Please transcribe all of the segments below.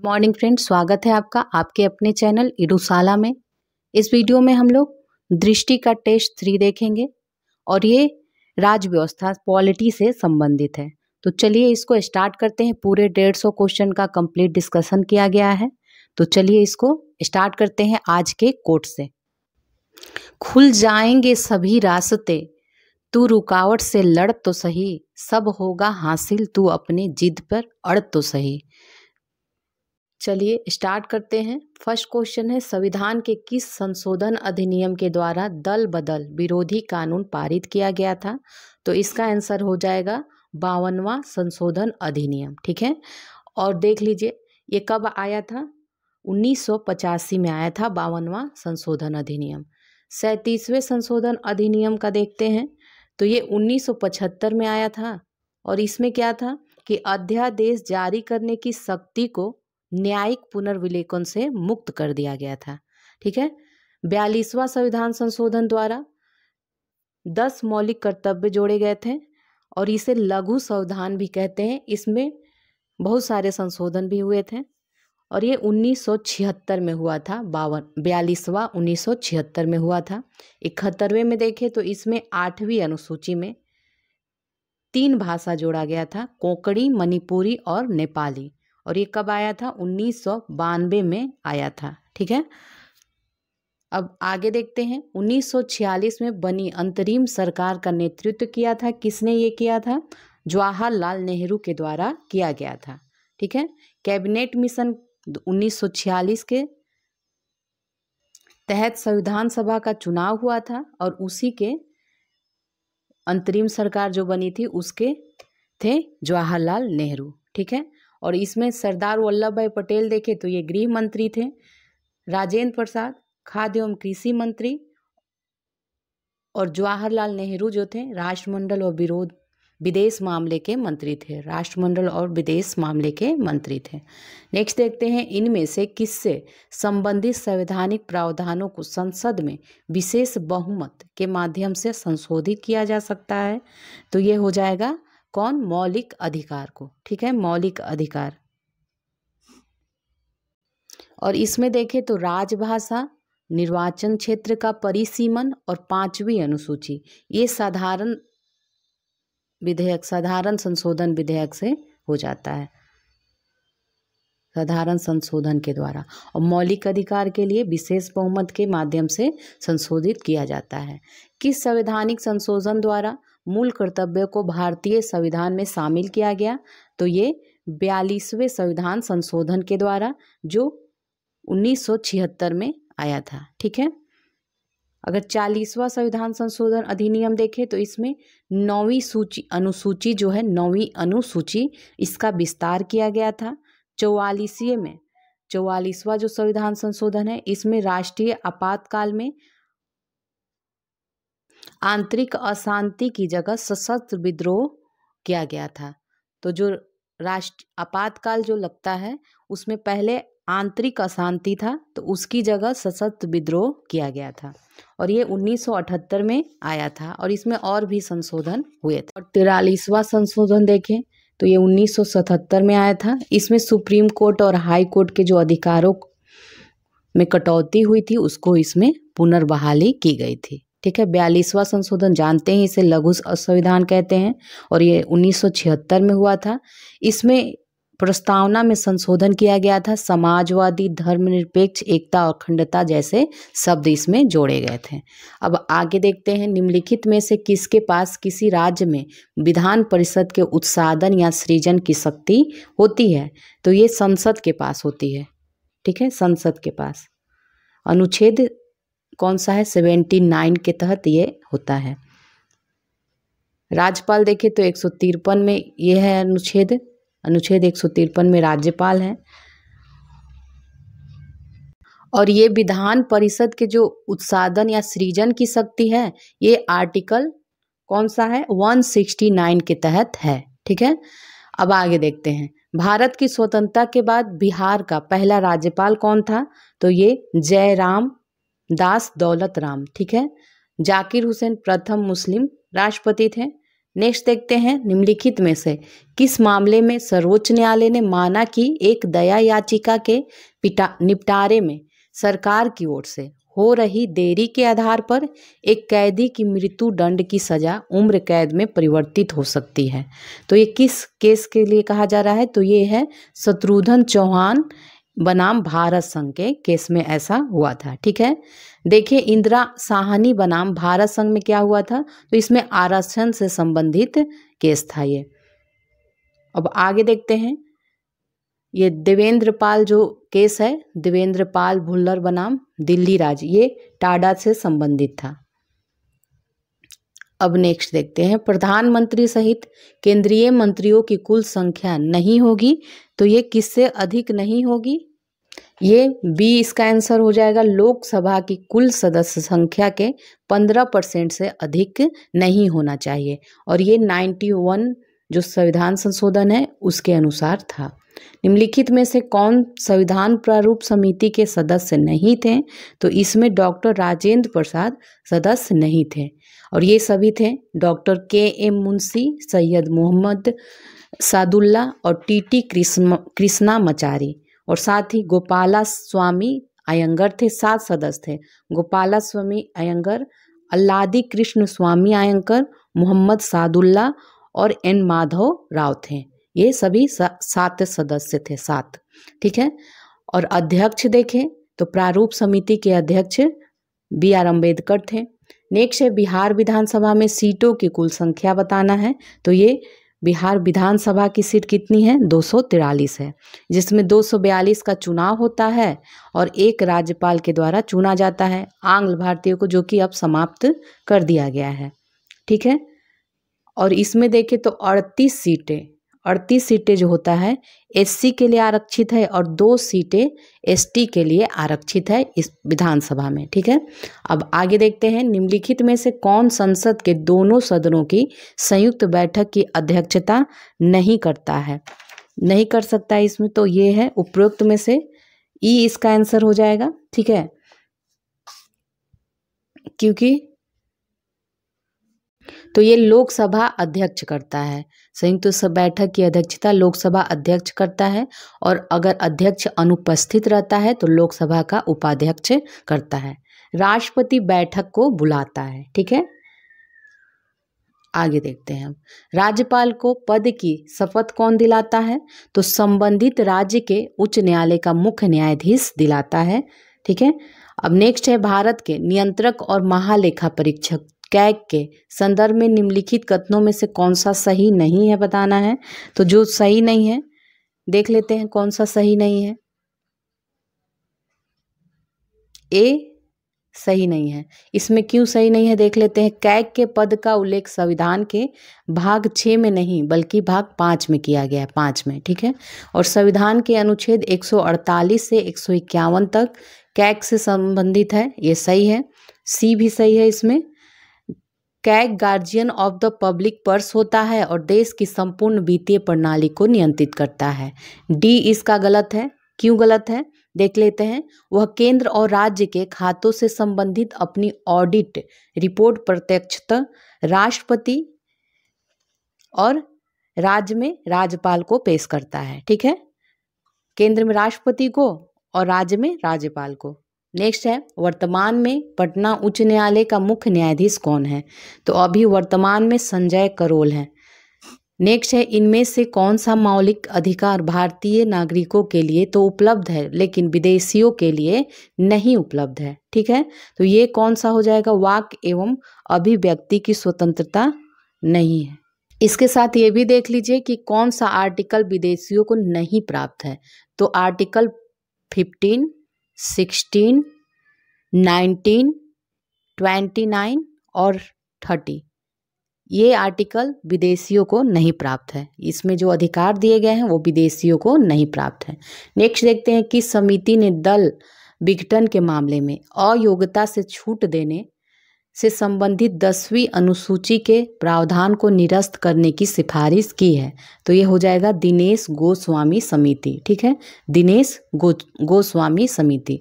good morning friend स्वागत है आपका आपके अपने चैनल इडुसाला में इस वीडियो में हम लोग दृष्टि का टेस्ट थ्री देखेंगे और ये राज व्यवस्था पॉलिटी से संबंधित है तो चलिए इसको स्टार्ट करते हैं पूरे डेढ़ सौ क्वेश्चन का कंप्लीट डिस्कशन किया गया है तो चलिए इसको स्टार्ट करते हैं आज के कोट से खुल जाएंगे सभी रास्ते तू रुकावट से लड़ तो सही सब होगा हासिल तू अपने जिद पर अड़ तो सही चलिए स्टार्ट करते हैं फर्स्ट क्वेश्चन है संविधान के किस संशोधन अधिनियम के द्वारा दल बदल विरोधी कानून पारित किया गया था तो इसका आंसर हो जाएगा बावनवा संशोधन अधिनियम ठीक है और देख लीजिए ये कब आया था उन्नीस में आया था बावनवा संशोधन अधिनियम सैंतीसवें संशोधन अधिनियम का देखते हैं तो ये 1975 में आया था और इसमें क्या था कि अध्यादेश जारी करने की शक्ति को न्यायिक पुनर्विलेखन से मुक्त कर दिया गया था ठीक है बयालीसवां संविधान संशोधन द्वारा दस मौलिक कर्तव्य जोड़े गए थे और इसे लघु संविधान भी कहते हैं इसमें बहुत सारे संशोधन भी हुए थे और ये 1976 में हुआ था बावन बयालीसवा उन्नीस में हुआ था इकहत्तरवें में देखें तो इसमें आठवीं अनुसूची में तीन भाषा जोड़ा गया था कोंकणी मणिपुरी और नेपाली और ये कब आया था उन्नीस में आया था ठीक है अब आगे देखते हैं 1946 में बनी अंतरिम सरकार का नेतृत्व किया था किसने ये किया था जवाहरलाल नेहरू के द्वारा किया गया था ठीक है कैबिनेट मिशन 1946 के तहत संविधान सभा का चुनाव हुआ था और उसी के अंतरिम सरकार जो बनी थी उसके थे जवाहरलाल नेहरू ठीक है और इसमें सरदार वल्लभ भाई पटेल देखे तो ये गृह मंत्री थे राजेंद्र प्रसाद खाद्य एवं कृषि मंत्री और जवाहरलाल नेहरू जो थे राष्ट्रमंडल और विरोध विदेश मामले के मंत्री थे राष्ट्रमंडल और विदेश मामले के मंत्री थे नेक्स्ट देखते हैं इनमें से किससे संबंधित संवैधानिक प्रावधानों को संसद में विशेष बहुमत के माध्यम से संशोधित किया जा सकता है तो ये हो जाएगा कौन मौलिक अधिकार को ठीक है मौलिक अधिकार और इसमें देखें तो राजभाषा निर्वाचन क्षेत्र का परिसीमन और पांचवी अनुसूची ये साधारण विधेयक साधारण संशोधन विधेयक से हो जाता है साधारण संशोधन के द्वारा और मौलिक अधिकार के लिए विशेष बहुमत के माध्यम से संशोधित किया जाता है किस संवैधानिक संशोधन द्वारा मूल कर्तव्य को भारतीय संविधान में शामिल किया गया तो ये बयालीसवें संविधान संशोधन के द्वारा जो 1976 में आया था ठीक है अगर चालीसवां संविधान संशोधन अधिनियम देखें तो इसमें नौवीं सूची अनुसूची जो है नौवीं अनुसूची इसका विस्तार किया गया था चौवालीसवें में चौवालीसवा जो संविधान संशोधन है इसमें राष्ट्रीय आपातकाल में आंतरिक अशांति की जगह सशस्त्र विद्रोह किया गया था तो जो राष्ट्र आपातकाल जो लगता है उसमें पहले आंतरिक अशांति था तो उसकी जगह सशस्त्र विद्रोह किया गया था और ये 1978 में आया था और इसमें और भी संशोधन हुए थे और तिरालीसवा संशोधन देखें तो ये 1977 में आया था इसमें सुप्रीम कोर्ट और हाई कोर्ट के जो अधिकारों में कटौती हुई थी उसको इसमें पुनर्बहाली की गई थी ठीक है बयालीसवां संशोधन जानते हैं इसे लघु संविधान कहते हैं और ये 1976 में हुआ था इसमें प्रस्तावना में संशोधन किया गया था समाजवादी धर्मनिरपेक्ष एकता और अखंडता जैसे शब्द इसमें जोड़े गए थे अब आगे देखते हैं निम्नलिखित में से किसके पास किसी राज्य में विधान परिषद के उत्सादन या सृजन की शक्ति होती है तो ये संसद के पास होती है ठीक है संसद के पास अनुच्छेद कौन सा है सेवेंटी नाइन के तहत ये होता है राज्यपाल देखें तो एक सौ तिरपन में ये है अनुच्छेद अनुच्छेद एक सौ तिरपन में राज्यपाल है और ये विधान परिषद के जो उत्साधन या सृजन की शक्ति है ये आर्टिकल कौन सा है वन सिक्सटी नाइन के तहत है ठीक है अब आगे देखते हैं भारत की स्वतंत्रता के बाद बिहार का पहला राज्यपाल कौन था तो ये जयराम दास दौलत राम ठीक है जाकिर हुसैन प्रथम मुस्लिम राष्ट्रपति थे नेक्स्ट देखते हैं निम्नलिखित में से किस मामले में सर्वोच्च न्यायालय ने माना कि एक दया याचिका के पिटा निपटारे में सरकार की ओर से हो रही देरी के आधार पर एक कैदी की मृत्यु दंड की सजा उम्र कैद में परिवर्तित हो सकती है तो ये किस केस के लिए कहा जा रहा है तो ये है शत्रुघ्न चौहान बनाम भारत संघ के केस में ऐसा हुआ था ठीक है देखिए इंदिरा साहनी बनाम भारत संघ में क्या हुआ था तो इसमें आरक्षण से संबंधित केस था ये अब आगे देखते हैं ये देवेंद्र पाल जो केस है देवेंद्र पाल भुल्लर बनाम दिल्ली राज ये टाडा से संबंधित था अब नेक्स्ट देखते हैं प्रधानमंत्री सहित केंद्रीय मंत्रियों की कुल संख्या नहीं होगी तो ये किससे अधिक नहीं होगी ये बी इसका आंसर हो जाएगा लोकसभा की कुल सदस्य संख्या के पंद्रह परसेंट से अधिक नहीं होना चाहिए और ये नाइन्टी वन जो संविधान संशोधन है उसके अनुसार था निम्नलिखित में से कौन संविधान प्रारूप समिति के सदस्य नहीं थे तो इसमें डॉक्टर राजेंद्र प्रसाद सदस्य नहीं थे और ये सभी थे doctor K M Munshi Syed Mohammed Saadulla और टीटी कृष्णा मचारी और साथ ही गोपाला स्वामी अयंगर थे सात सदस्य थे गोपाला स्वामी अयंगर अल्लादी कृष्ण स्वामी अयंकर मोहम्मद सादुल्ला और एन माधव राव थे ये सभी सात सदस्य थे सात ठीक है और अध्यक्ष देखें तो प्रारूप समिति के अध्यक्ष बी आर अम्बेडकर थे नेक्स्ट है बिहार विधानसभा में सीटों की कुल संख्या बताना है तो ये बिहार विधानसभा की सीट कितनी है दो है जिसमें दो का चुनाव होता है और एक राज्यपाल के द्वारा चुना जाता है आंग्ल भारतीयों को जो कि अब समाप्त कर दिया गया है ठीक है और इसमें देखें तो 38 सीटें अड़तीस सीटें जो होता है एससी के लिए आरक्षित है और दो सीटें एसटी के लिए आरक्षित है इस विधानसभा में ठीक है अब आगे देखते हैं निम्नलिखित में से कौन संसद के दोनों सदनों की संयुक्त बैठक की अध्यक्षता नहीं करता है नहीं कर सकता है इसमें तो ये है उपरोक्त में से ई इसका आंसर हो जाएगा ठीक है क्योंकि तो ये लोकसभा अध्यक्ष करता है संयुक्त तो बैठक की अध्यक्षता लोकसभा अध्यक्ष करता है और अगर अध्यक्ष अनुपस्थित रहता है तो लोकसभा का उपाध्यक्ष करता है राष्ट्रपति बैठक को बुलाता है ठीक है आगे देखते हैं हम राज्यपाल को पद की शपथ कौन दिलाता है तो संबंधित राज्य के उच्च न्यायालय का मुख्य न्यायाधीश दिलाता है ठीक है अब नेक्स्ट है भारत के नियंत्रक और महालेखा परीक्षक कैग के संदर्भ में निम्नलिखित कथनों में से कौन सा सही नहीं है बताना है तो जो सही नहीं है देख लेते हैं कौन सा सही नहीं है ए सही नहीं है इसमें क्यों सही नहीं है देख लेते हैं कैग के पद का उल्लेख संविधान के भाग छ में नहीं बल्कि भाग पांच में किया गया है पांच में ठीक है और संविधान के अनुच्छेद 148 से एक तक कैग से संबंधित है ये सही है सी भी सही है इसमें CAG guardian of the public purse होता है और देश की संपूर्ण वित्तीय प्रणाली को नियंत्रित करता है डी इसका गलत है क्यों गलत है देख लेते हैं वह केंद्र और राज्य के खातों से संबंधित अपनी ऑडिट रिपोर्ट प्रत्यक्षतः राष्ट्रपति और राज्य में राज्यपाल को पेश करता है ठीक है केंद्र में राष्ट्रपति को और राज्य में राज्यपाल को नेक्स्ट है वर्तमान में पटना उच्च न्यायालय का मुख्य न्यायाधीश कौन है तो अभी वर्तमान में संजय करोल है नेक्स्ट है इनमें से कौन सा मौलिक अधिकार भारतीय नागरिकों के लिए तो उपलब्ध है लेकिन विदेशियों के लिए नहीं उपलब्ध है ठीक है तो ये कौन सा हो जाएगा वाक एवं अभिव्यक्ति की स्वतंत्रता नहीं है इसके साथ ये भी देख लीजिए कि कौन सा आर्टिकल विदेशियों को नहीं प्राप्त है तो article fifteen sixteen nineteen twenty nine और थर्टी ये आर्टिकल विदेशियों को नहीं प्राप्त है इसमें जो अधिकार दिए गए हैं वो विदेशियों को नहीं प्राप्त है नेक्स्ट देखते हैं कि समिति ने दल विघटन के मामले में अयोग्यता से छूट देने से संबंधित दसवीं अनुसूची के प्रावधान को निरस्त करने की सिफारिश की है तो ये हो जाएगा दिनेश गोस्वामी समिति ठीक है दिनेश गो गोस्वामी समिति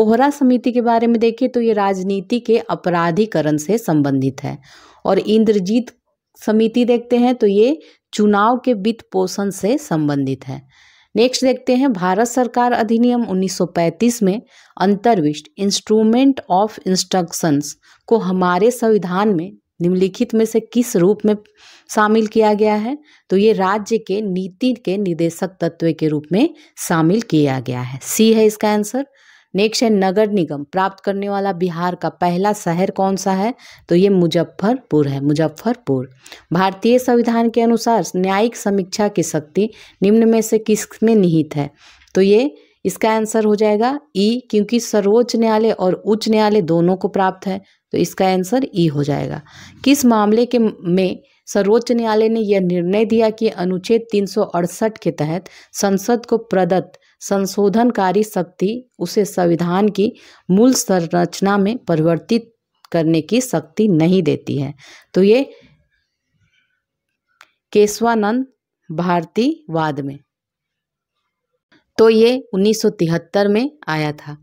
ओहरा समिति के बारे में देखिए तो ये राजनीति के अपराधीकरण से संबंधित है और इंद्रजीत समिति देखते हैं तो ये चुनाव के वित्त पोषण से संबंधित है नेक्स्ट देखते हैं भारत सरकार अधिनियम 1935 में अंतर्विष्ट इंस्ट्रूमेंट ऑफ इंस्ट्रक्शंस को हमारे संविधान में निम्नलिखित में से किस रूप में शामिल किया गया है तो ये राज्य के नीति के निदेशक तत्व के रूप में शामिल किया गया है सी है इसका आंसर नेक्स्ट है नगर निगम प्राप्त करने वाला बिहार का पहला शहर कौन सा है तो ये मुजफ्फरपुर है मुजफ्फरपुर भारतीय संविधान के अनुसार न्यायिक समीक्षा की शक्ति निम्न में से किस में निहित है तो ये इसका आंसर हो जाएगा ई क्योंकि सर्वोच्च न्यायालय और उच्च न्यायालय दोनों को प्राप्त है तो इसका आंसर ई हो जाएगा किस मामले के में सर्वोच्च न्यायालय ने यह निर्णय दिया कि अनुच्छेद तीन के तहत संसद को प्रदत्त संशोधनकारी शक्ति उसे संविधान की मूल संरचना में परिवर्तित करने की शक्ति नहीं देती है तो ये केशवानंद भारतीवाद में तो ये 1973 में आया था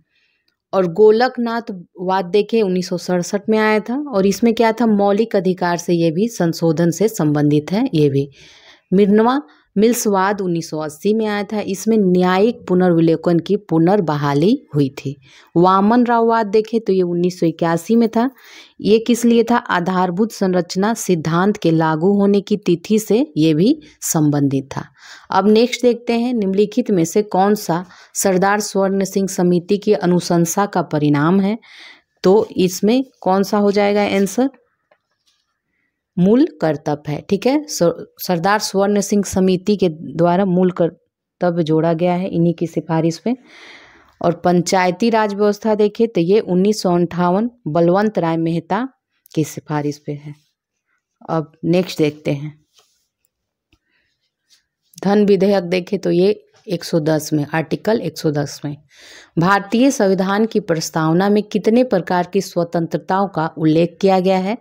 और गोलकनाथ वाद देखे उन्नीस में आया था और इसमें क्या था मौलिक अधिकार से ये भी संशोधन से संबंधित है ये भी मिर्नवा मिल्सवाद 1980 में आया था इसमें न्यायिक पुनर्विलेखन की पुनर्बहाली हुई थी वामन राववाद देखें तो ये 1981 में था ये किस लिए था आधारभूत संरचना सिद्धांत के लागू होने की तिथि से ये भी संबंधित था अब नेक्स्ट देखते हैं निम्नलिखित में से कौन सा सरदार स्वर्ण सिंह समिति की अनुशंसा का परिणाम है तो इसमें कौन सा हो जाएगा आंसर मूल कर्तव्य है ठीक है सरदार स्वर्ण सिंह समिति के द्वारा मूल कर्तव्य जोड़ा गया है इन्हीं की सिफारिश पे और पंचायती राज व्यवस्था देखें तो ये उन्नीस सौ अंठावन बलवंत राय मेहता की सिफारिश पे है अब नेक्स्ट देखते हैं धन विधेयक देखें तो ये 110 में आर्टिकल 110 में भारतीय संविधान की प्रस्तावना में कितने प्रकार की स्वतंत्रताओं का उल्लेख किया गया है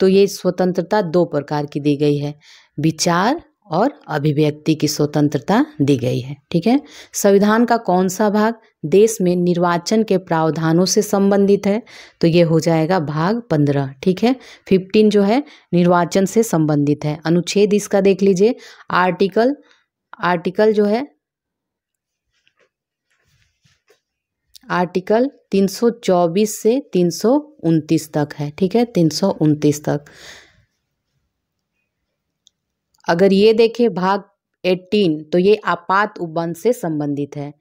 तो ये स्वतंत्रता दो प्रकार की दी गई है विचार और अभिव्यक्ति की स्वतंत्रता दी गई है ठीक है संविधान का कौन सा भाग देश में निर्वाचन के प्रावधानों से संबंधित है तो ये हो जाएगा भाग पंद्रह ठीक है फिफ्टीन जो है निर्वाचन से संबंधित है अनुच्छेद इसका देख लीजिए आर्टिकल आर्टिकल जो है आर्टिकल 324 से 329 तक है ठीक है 329 तक अगर ये देखें भाग 18 तो ये आपात उपबंध से संबंधित है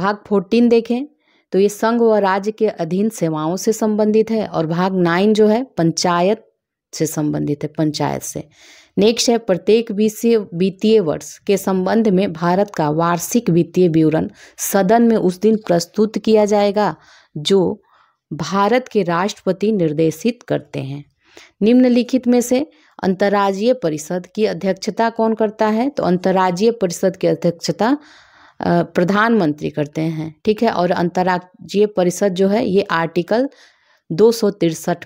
भाग 14 देखें तो ये संघ व राज्य के अधीन सेवाओं से संबंधित है और भाग 9 जो है पंचायत से संबंधित है पंचायत से नेक्स्ट है प्रत्येक विषय वित्तीय वर्ष के संबंध में भारत का वार्षिक वित्तीय विवरण सदन में उस दिन प्रस्तुत किया जाएगा जो भारत के राष्ट्रपति निर्देशित करते हैं निम्नलिखित में से अंतर्राज्यीय परिषद की अध्यक्षता कौन करता है तो अंतर्राज्यीय परिषद की अध्यक्षता प्रधानमंत्री करते हैं ठीक है और अंतर्राज्यीय परिषद जो है ये आर्टिकल दो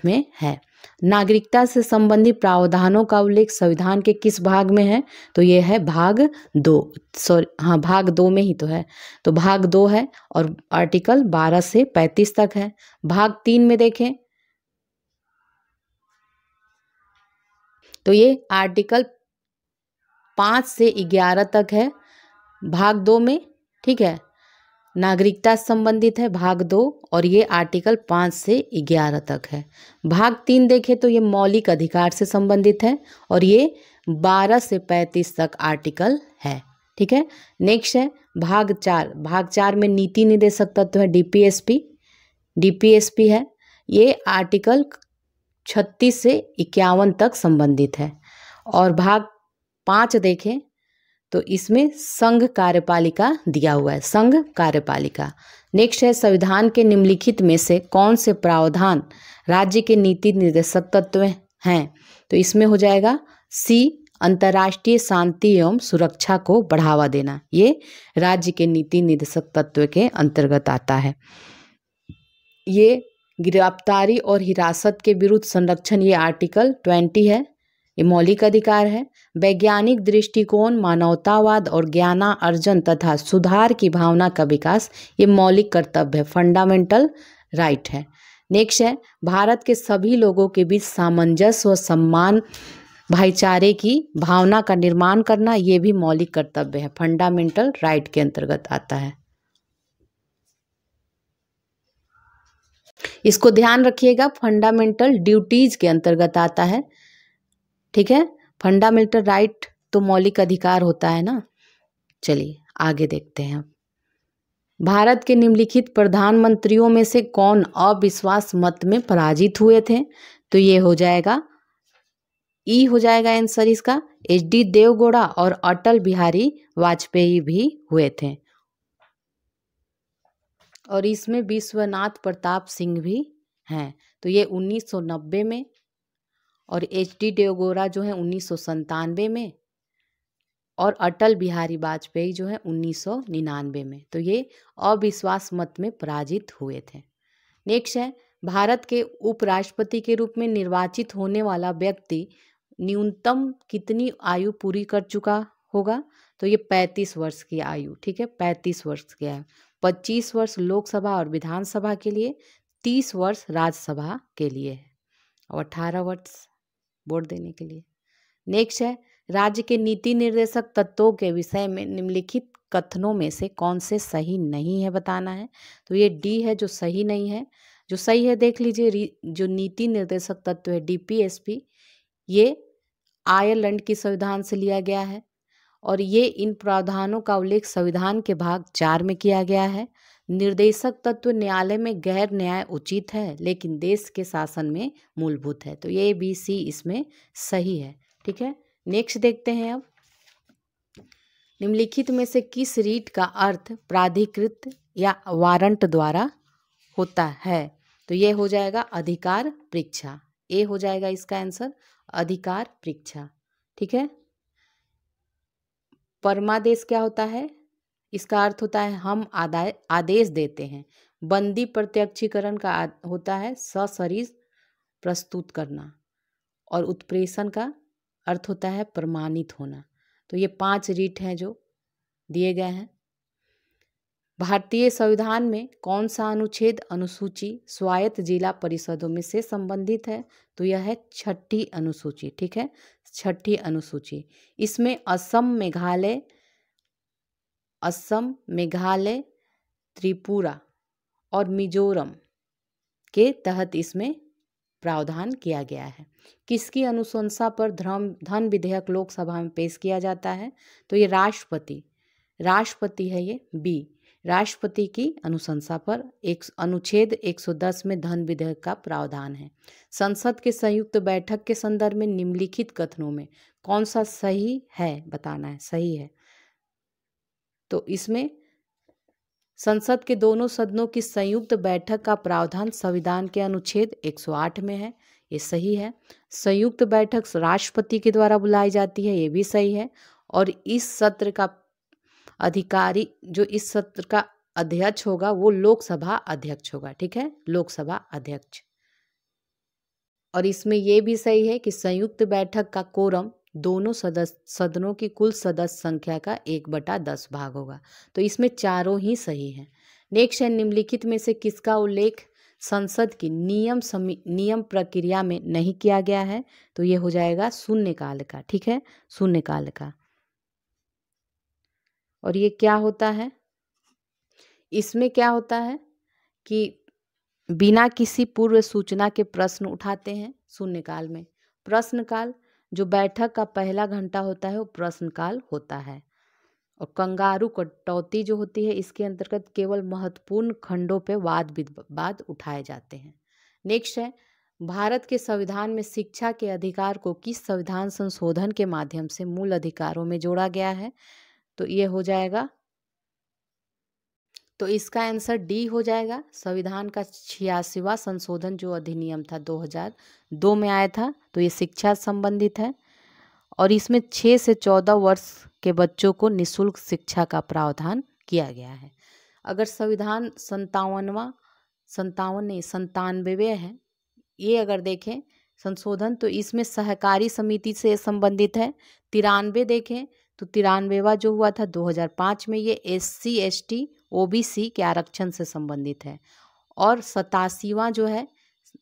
में है नागरिकता से संबंधित प्रावधानों का उल्लेख संविधान के किस भाग में है तो ये है भाग दो सॉरी हाँ भाग दो में ही तो है तो भाग दो है और आर्टिकल बारह से पैंतीस तक है भाग तीन में देखें तो ये आर्टिकल पांच से ग्यारह तक है भाग दो में ठीक है नागरिकता संबंधित है भाग दो और ये आर्टिकल पाँच से ग्यारह तक है भाग तीन देखें तो ये मौलिक अधिकार से संबंधित है और ये बारह से पैंतीस तक आर्टिकल है ठीक है नेक्स्ट है भाग चार भाग चार में नीति निदेशक तत्व है डीपीएसपी डीपीएसपी है ये आर्टिकल छत्तीस से इक्यावन तक संबंधित है और भाग पाँच देखें तो इसमें संघ कार्यपालिका दिया हुआ है संघ कार्यपालिका नेक्स्ट है संविधान के निम्नलिखित में से कौन से प्रावधान राज्य के नीति निर्देशक तत्व हैं तो इसमें हो जाएगा सी अंतर्राष्ट्रीय शांति एवं सुरक्षा को बढ़ावा देना ये राज्य के नीति निर्देशक तत्व के अंतर्गत आता है ये गिरफ्तारी और हिरासत के विरुद्ध संरक्षण ये आर्टिकल ट्वेंटी है ये मौलिक अधिकार है वैज्ञानिक दृष्टिकोण मानवतावाद और ज्ञाना अर्जन तथा सुधार की भावना का विकास ये मौलिक कर्तव्य है फंडामेंटल राइट है नेक्स्ट है भारत के सभी लोगों के बीच सामंजस्य व सम्मान भाईचारे की भावना का निर्माण करना ये भी मौलिक कर्तव्य है फंडामेंटल राइट के अंतर्गत आता है इसको ध्यान रखिएगा फंडामेंटल ड्यूटीज के अंतर्गत आता है ठीक है फंडामेंटल राइट तो मौलिक अधिकार होता है ना चलिए आगे देखते हैं भारत के निम्नलिखित प्रधानमंत्रियों में से कौन अविश्वास मत में पराजित हुए थे तो ये हो जाएगा ई हो जाएगा आंसर इसका एच डी देवगौड़ा और अटल बिहारी वाजपेयी भी हुए थे और इसमें विश्वनाथ प्रताप सिंह भी हैं तो ये 1990 में और एच डी डेगोरा जो है उन्नीस सौ संतानवे में और अटल बिहारी वाजपेयी जो है उन्नीस सौ निन्यानवे में तो ये अविश्वास मत में पराजित हुए थे नेक्स्ट है भारत के उपराष्ट्रपति के रूप में निर्वाचित होने वाला व्यक्ति न्यूनतम कितनी आयु पूरी कर चुका होगा तो ये पैंतीस वर्ष की आयु ठीक है पैंतीस वर्ष की आयु पच्चीस वर्ष लोकसभा और विधानसभा के लिए तीस वर्ष राज्यसभा के लिए है और अठारह वर्ष वोट देने के लिए नेक्स्ट है राज्य के नीति निर्देशक तत्वों के विषय में निम्नलिखित कथनों में से कौन से सही नहीं है बताना है तो ये डी है जो सही नहीं है जो सही है देख लीजिए जो नीति निर्देशक तत्व है डीपीएसपी ये आयरलैंड की संविधान से लिया गया है और ये इन प्रावधानों का उल्लेख संविधान के भाग चार में किया गया है निर्देशक तत्व न्यायालय में गैर न्याय उचित है लेकिन देश के शासन में मूलभूत है तो ये बी सी इसमें सही है ठीक है नेक्स्ट देखते हैं अब निम्नलिखित में से किस रीट का अर्थ प्राधिकृत या वारंट द्वारा होता है तो ये हो जाएगा अधिकार परीक्षा ए हो जाएगा इसका आंसर अधिकार परीक्षा ठीक है परमादेश क्या होता है इसका अर्थ होता है हम आदेश देते हैं बंदी प्रत्यक्षीकरण का होता है सशरीर प्रस्तुत करना और उत्प्रेषण का अर्थ होता है प्रमाणित होना तो ये पांच रीट हैं जो दिए गए हैं भारतीय संविधान में कौन सा अनुच्छेद अनुसूची स्वायत्त जिला परिषदों में से संबंधित है तो यह है छठी अनुसूची ठीक है छठी अनुसूची इसमें असम मेघालय असम मेघालय त्रिपुरा और मिजोरम के तहत इसमें प्रावधान किया गया है किसकी अनुशंसा पर धर्म धन विधेयक लोकसभा में पेश किया जाता है तो ये राष्ट्रपति राष्ट्रपति है ये बी राष्ट्रपति की अनुशंसा पर एक अनुच्छेद 110 में धन विधेयक का प्रावधान है संसद के संयुक्त बैठक के संदर्भ में निम्नलिखित कथनों में कौन सा सही है बताना है सही है तो इसमें संसद के दोनों सदनों की संयुक्त बैठक का प्रावधान संविधान के अनुच्छेद 108 में है ये सही है संयुक्त बैठक राष्ट्रपति के द्वारा बुलाई जाती है ये भी सही है और इस सत्र का अधिकारी जो इस सत्र का अध्यक्ष होगा वो लोकसभा अध्यक्ष होगा ठीक है लोकसभा अध्यक्ष और इसमें यह भी सही है कि संयुक्त बैठक का कोरम दोनों सदस्य सदनों की कुल सदस्य संख्या का एक बटा दस भाग होगा तो इसमें चारों ही सही हैं नेक्स्ट है निम्नलिखित में से किसका उल्लेख संसद की नियम समी नियम प्रक्रिया में नहीं किया गया है तो ये हो जाएगा शून्यकाल का ठीक है शून्यकाल का और ये क्या होता है इसमें क्या होता है कि बिना किसी पूर्व सूचना के प्रश्न उठाते हैं शून्यकाल में प्रश्नकाल जो बैठक का पहला घंटा होता है वो प्रश्नकाल होता है और कंगारू कटौती जो होती है इसके अंतर्गत केवल महत्वपूर्ण खंडों पर वाद विवाद उठाए जाते हैं नेक्स्ट है भारत के संविधान में शिक्षा के अधिकार को किस संविधान संशोधन के माध्यम से मूल अधिकारों में जोड़ा गया है तो ये हो जाएगा तो इसका आंसर डी हो जाएगा संविधान का छियासीवा संशोधन जो अधिनियम था 2002 में आया था तो ये शिक्षा संबंधित है और इसमें छः से चौदह वर्ष के बच्चों को निशुल्क शिक्षा का प्रावधान किया गया है अगर संविधान संतावनवा संतावन नहीं संतानवे है ये अगर देखें संशोधन तो इसमें सहकारी समिति से संबंधित है तिरानवे देखें तो तिरानवेवा जो हुआ था 2005 में ये S C S T OBC के आरक्षण से संबंधित है और सतासीवा जो है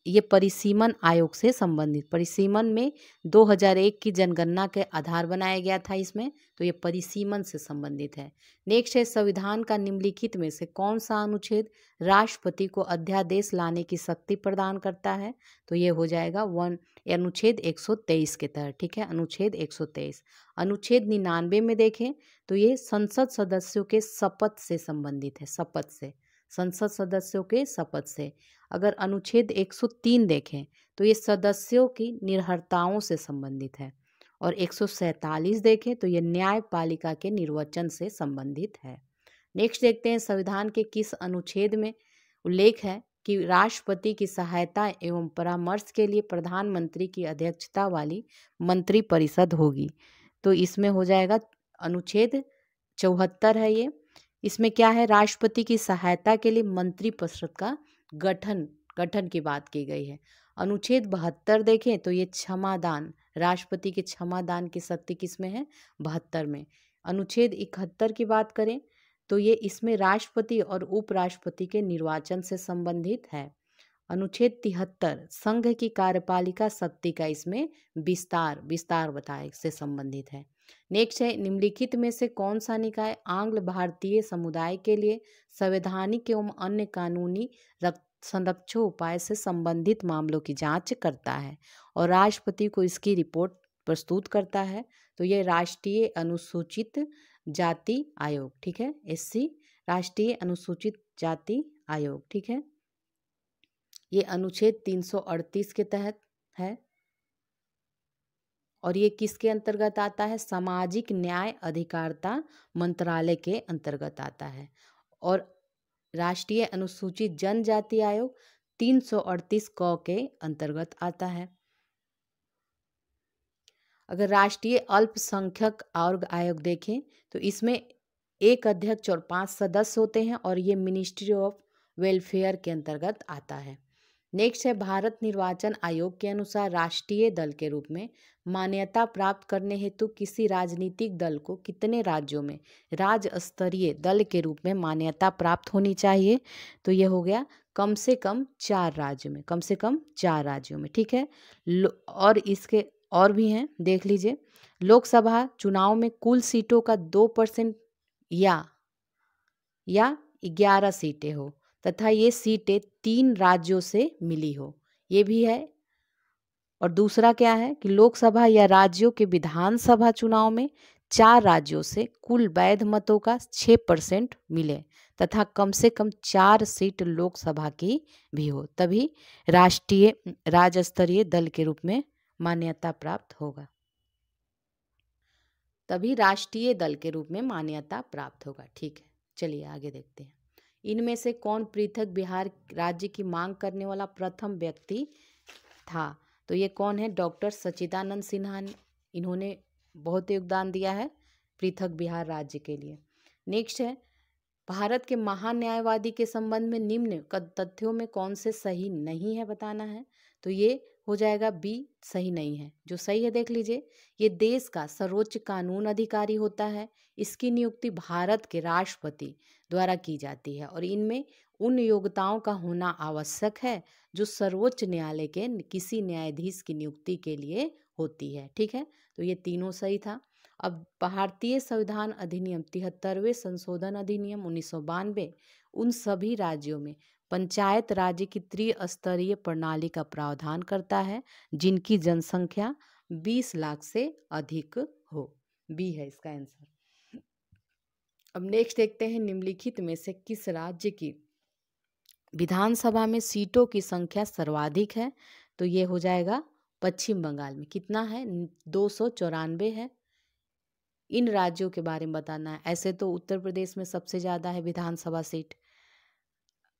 ये परिसीमन आयोग से संबंधित परिसीमन में 2001 की जनगणना के आधार बनाया गया था इसमें तो ये परिसीमन से संबंधित है नेक्स्ट है संविधान का निम्नलिखित में से कौन सा अनुच्छेद राष्ट्रपति को अध्यादेश लाने की शक्ति प्रदान करता है तो ये हो जाएगा वन अनुच्छेद 123 के तहत ठीक है अनुच्छेद 123 अनुच्छेद निन्यानवे में देखें तो ये संसद सदस्यों के शपथ से संबंधित है शपथ से संसद सदस्यों के शपथ से अगर अनुच्छेद 103 देखें तो ये सदस्यों की निर्हरताओं से संबंधित है और एक देखें तो ये न्यायपालिका के निर्वचन से संबंधित है नेक्स्ट देखते हैं संविधान के किस अनुच्छेद में उल्लेख है कि राष्ट्रपति की सहायता एवं परामर्श के लिए प्रधानमंत्री की अध्यक्षता वाली मंत्रिपरिषद होगी तो इसमें हो जाएगा अनुच्छेद चौहत्तर है ये इसमें क्या है राष्ट्रपति की सहायता के लिए मंत्री परिषद का गठन गठन की बात की गई है अनुच्छेद बहत्तर देखें तो ये क्षमादान राष्ट्रपति के क्षमादान की शक्ति किस में है बहत्तर में अनुच्छेद इकहत्तर की बात करें तो ये इसमें राष्ट्रपति और उपराष्ट्रपति के निर्वाचन से संबंधित है अनुच्छेद तिहत्तर संघ की कार्यपालिका शक्ति का इसमें विस्तार विस्तार बताए से संबंधित है नेक्स्ट है निम्नलिखित में से कौन सा निकाय आंग्ल भारतीय समुदाय के लिए संवैधानिक एवं अन्य कानूनी संरक्षण उपाय से संबंधित मामलों की जांच करता है और राष्ट्रपति को इसकी रिपोर्ट प्रस्तुत करता है तो ये राष्ट्रीय अनुसूचित जाति आयोग ठीक है एस राष्ट्रीय अनुसूचित जाति आयोग ठीक है ये अनुच्छेद 338 के तहत है और ये किसके अंतर्गत आता है सामाजिक न्याय अधिकारिता मंत्रालय के अंतर्गत आता है और राष्ट्रीय अनुसूचित जनजाति आयोग 338 सौ के अंतर्गत आता है अगर राष्ट्रीय अल्पसंख्यक आयोग आयोग देखें तो इसमें एक अध्यक्ष और पांच सदस्य होते हैं और ये मिनिस्ट्री ऑफ वेलफेयर के अंतर्गत आता है नेक्स्ट है भारत निर्वाचन आयोग के अनुसार राष्ट्रीय दल के रूप में मान्यता प्राप्त करने हेतु किसी राजनीतिक दल को कितने राज्यों में राज्य स्तरीय दल के रूप में मान्यता प्राप्त होनी चाहिए तो यह हो गया कम से कम चार राज्यों में कम से कम चार राज्यों में ठीक है और इसके और भी हैं देख लीजिए लोकसभा चुनाव में कुल सीटों का दो परसेंट या या ग्यारह सीटें हो तथा ये सीटें तीन राज्यों से मिली हो ये भी है और दूसरा क्या है कि लोकसभा या राज्यों के विधानसभा चुनाव में चार राज्यों से कुल वैध मतों का छः परसेंट मिले तथा कम से कम चार सीट लोकसभा की भी हो तभी राष्ट्रीय राज्य स्तरीय दल के रूप में मान्यता प्राप्त होगा तभी राष्ट्रीय दल के रूप में मान्यता प्राप्त होगा ठीक है चलिए आगे देखते हैं इनमें से कौन पृथक बिहार राज्य की मांग करने वाला प्रथम व्यक्ति था तो ये कौन है डॉक्टर सचिदानंद सिन्हा इन्होंने बहुत योगदान दिया है पृथक बिहार राज्य के लिए नेक्स्ट है भारत के महान न्यायवादी के संबंध में निम्न तथ्यों में कौन से सही नहीं है बताना है तो ये हो जाएगा बी सही नहीं है जो सही है देख लीजिए ये देश का सर्वोच्च कानून अधिकारी होता है इसकी नियुक्ति भारत के राष्ट्रपति द्वारा की जाती है और इनमें उन योग्यताओं का होना आवश्यक है जो सर्वोच्च न्यायालय के किसी न्यायाधीश की नियुक्ति के लिए होती है ठीक है तो ये तीनों सही था अब भारतीय संविधान अधिनियम तिहत्तरवें संशोधन अधिनियम उन्नीस उन सभी राज्यों में पंचायत राज्य की त्रिस्तरीय प्रणाली का प्रावधान करता है जिनकी जनसंख्या 20 लाख से अधिक हो बी है इसका आंसर अब नेक्स्ट देखते हैं निम्नलिखित में से किस राज्य की विधानसभा में सीटों की संख्या सर्वाधिक है तो ये हो जाएगा पश्चिम बंगाल में कितना है दो सौ चौरानवे है इन राज्यों के बारे में बताना है ऐसे तो उत्तर प्रदेश में सबसे ज़्यादा है विधानसभा सीट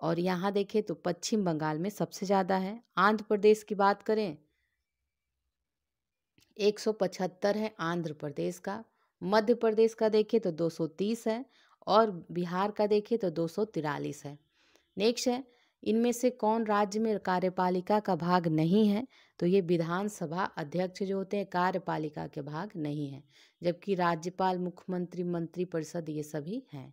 और यहाँ देखें तो पश्चिम बंगाल में सबसे ज़्यादा है आंध्र प्रदेश की बात करें पचहत्तर है आंध्र प्रदेश का मध्य प्रदेश का देखें तो 230 है और बिहार का देखें तो दो है नेक्स्ट है इनमें से कौन राज्य में कार्यपालिका का भाग नहीं है तो ये विधानसभा अध्यक्ष जो होते हैं कार्यपालिका के भाग नहीं है जबकि राज्यपाल मुख्यमंत्री मंत्रिपरिषद ये सभी हैं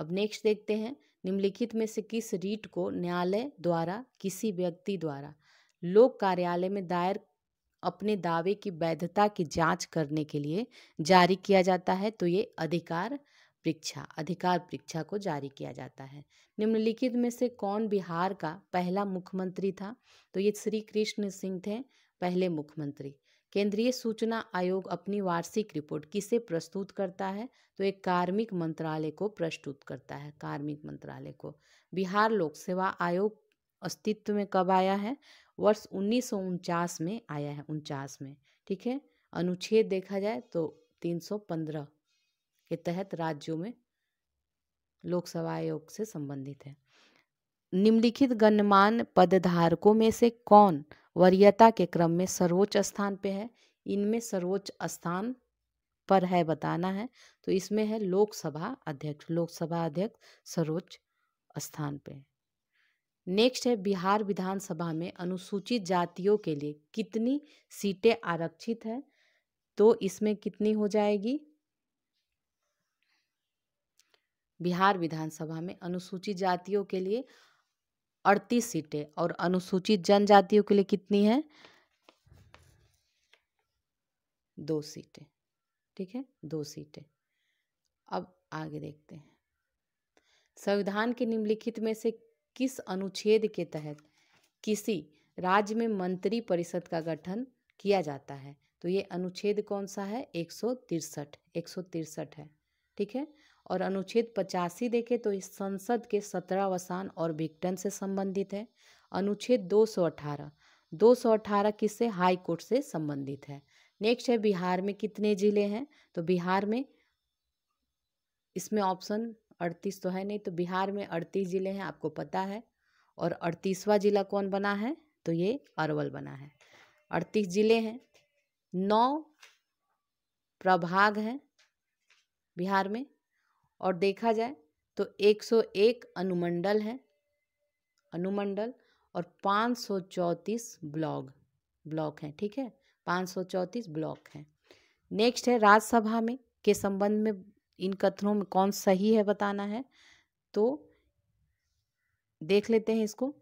अब नेक्स्ट देखते हैं निम्नलिखित में से किस रीट को न्यायालय द्वारा किसी व्यक्ति द्वारा लोक कार्यालय में दायर अपने दावे की वैधता की जांच करने के लिए जारी किया जाता है तो ये अधिकार परीक्षा अधिकार परीक्षा को जारी किया जाता है निम्नलिखित में से कौन बिहार का पहला मुख्यमंत्री था तो ये श्री कृष्ण सिंह थे पहले मुख्यमंत्री केंद्रीय सूचना आयोग अपनी वार्षिक रिपोर्ट किसे प्रस्तुत करता है तो एक कार्मिक मंत्रालय को प्रस्तुत करता है कार्मिक मंत्रालय को बिहार लोक सेवा आयोग अस्तित्व में कब आया है वर्ष उन्नीस में आया है उनचास में ठीक है अनुच्छेद देखा जाए तो 315 के तहत राज्यों में लोक सेवा आयोग से संबंधित है निम्नलिखित गणमान पदधारकों में से कौन वरीयता के क्रम में सर्वोच्च स्थान पे है इनमें सर्वोच्च स्थान पर है बताना है तो इसमें है लोकसभा अध्यक्ष लोकसभा अध्यक्ष सर्वोच्च स्थान पे नेक्स्ट है बिहार विधानसभा में अनुसूचित जातियों के लिए कितनी सीटें आरक्षित है तो इसमें कितनी हो जाएगी बिहार विधानसभा में अनुसूचित जातियों के लिए अड़तीस सीटें और अनुसूचित जनजातियों के लिए कितनी है दो सीटें ठीक है दो सीटें अब आगे देखते हैं संविधान के निम्नलिखित में से किस अनुच्छेद के तहत किसी राज्य में मंत्री परिषद का गठन किया जाता है तो ये अनुच्छेद कौन सा है एक सौ तिरसठ एक सौ तिरसठ है ठीक है और अनुच्छेद पचासी देखें तो इस संसद के सत्रावसान और विघटन से संबंधित है अनुच्छेद 218 218 किससे हाई कोर्ट से संबंधित है नेक्स्ट है बिहार में कितने जिले हैं तो बिहार में इसमें ऑप्शन अड़तीस तो है नहीं तो बिहार में अड़तीस जिले हैं आपको पता है और अड़तीसवा जिला कौन बना है तो ये अरवल बना है अड़तीस जिले हैं नौ प्रभाग हैं बिहार में और देखा जाए तो 101 अनुमंडल हैं अनुमंडल और 534 ब्लॉक ब्लॉक हैं ठीक है 534 ब्लॉक हैं नेक्स्ट है राज्यसभा में के संबंध में इन कथनों में कौन सही है बताना है तो देख लेते हैं इसको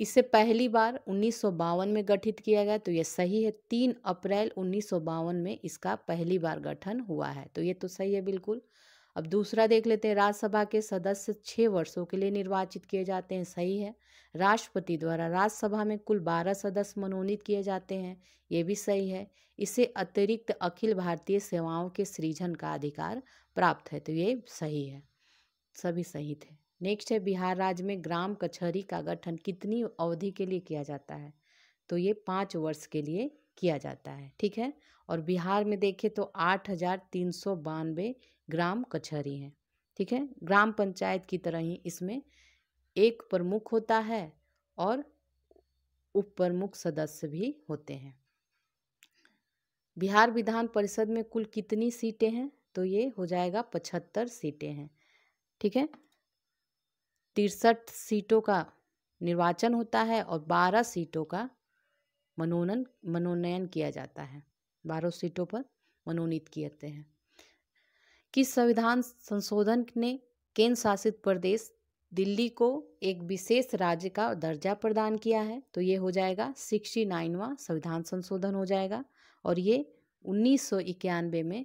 इसे पहली बार उन्नीस में गठित किया गया तो यह सही है तीन अप्रैल उन्नीस में इसका पहली बार गठन हुआ है तो ये तो सही है बिल्कुल अब दूसरा देख लेते हैं राज्यसभा के सदस्य छः वर्षों के लिए निर्वाचित किए जाते हैं सही है राष्ट्रपति द्वारा राज्यसभा में कुल बारह सदस्य मनोनीत किए जाते हैं ये भी सही है इसे अतिरिक्त अखिल भारतीय सेवाओं के सृजन का अधिकार प्राप्त है तो ये सही है सभी सही थे नेक्स्ट है बिहार राज्य में ग्राम कचहरी का गठन कितनी अवधि के लिए किया जाता है तो ये पाँच वर्ष के लिए किया जाता है ठीक है और बिहार में देखें तो आठ हज़ार तीन सौ बानवे ग्राम कचहरी हैं ठीक है ग्राम पंचायत की तरह ही इसमें एक प्रमुख होता है और उप प्रमुख सदस्य भी होते हैं बिहार विधान परिषद में कुल कितनी सीटें हैं तो ये हो जाएगा पचहत्तर सीटें हैं ठीक है तिरसठ सीटों का निर्वाचन होता है और बारह सीटों का मनोनन मनोनयन किया जाता है बारह सीटों पर मनोनीत किए जाते हैं कि संविधान संशोधन ने केंद्र शासित प्रदेश दिल्ली को एक विशेष राज्य का दर्जा प्रदान किया है तो ये हो जाएगा सिक्सटी नाइनवा संविधान संशोधन हो जाएगा और ये उन्नीस सौ इक्यानवे में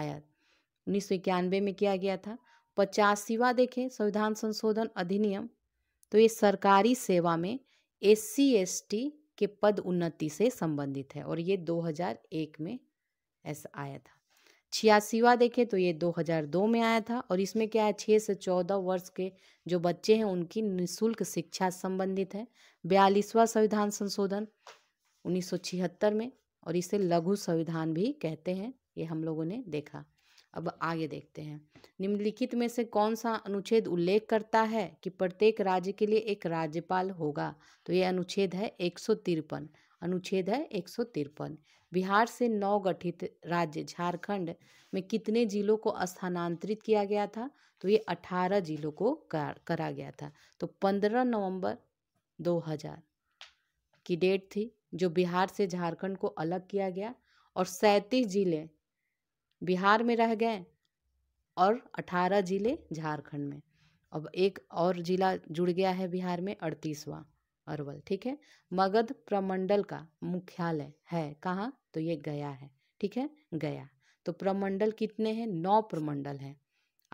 आया उन्नीस सौ इक्यानवे में किया गया था पचासीवा देखें संविधान संशोधन अधिनियम तो ये सरकारी सेवा में एस सी के पद उन्नति से संबंधित है और ये 2001 में ऐसा आया था छियासीवा देखें तो ये 2002 में आया था और इसमें क्या है छः से चौदह वर्ष के जो बच्चे हैं उनकी निःशुल्क शिक्षा संबंधित है बयालीसवा संविधान संशोधन उन्नीस में और इसे लघु संविधान भी कहते हैं ये हम लोगों ने देखा अब आगे देखते हैं निम्नलिखित में से कौन सा अनुच्छेद उल्लेख करता है कि प्रत्येक राज्य के लिए एक राज्यपाल होगा तो ये अनुच्छेद है एक अनुच्छेद है एक बिहार से नौ गठित राज्य झारखंड में कितने जिलों को स्थानांतरित किया गया था तो ये अठारह जिलों को कर, करा गया था तो पंद्रह नवंबर 2000 की डेट थी जो बिहार से झारखंड को अलग किया गया और सैंतीस जिले बिहार में रह गए और अठारह जिले झारखंड में अब एक और जिला जुड़ गया है बिहार में अड़तीसवां अरवल ठीक है मगध प्रमंडल का मुख्यालय है कहाँ तो ये गया है ठीक है गया तो प्रमंडल कितने हैं नौ प्रमंडल हैं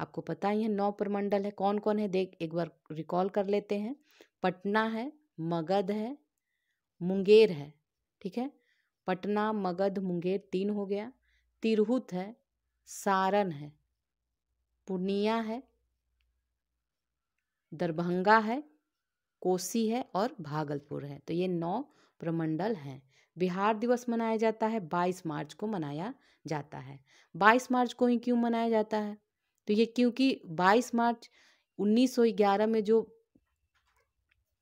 आपको पता ही है नौ प्रमंडल है कौन कौन है देख एक बार रिकॉल कर लेते हैं पटना है मगध है मुंगेर है ठीक है पटना मगध मुंगेर तीन हो गया तिरहुत है सारण है पूर्णिया है दरभंगा है कोसी है और भागलपुर है तो ये नौ प्रमंडल हैं बिहार दिवस मनाया जाता है 22 मार्च को मनाया जाता है 22 मार्च को ही क्यों मनाया जाता है तो ये क्योंकि 22 मार्च 1911 में जो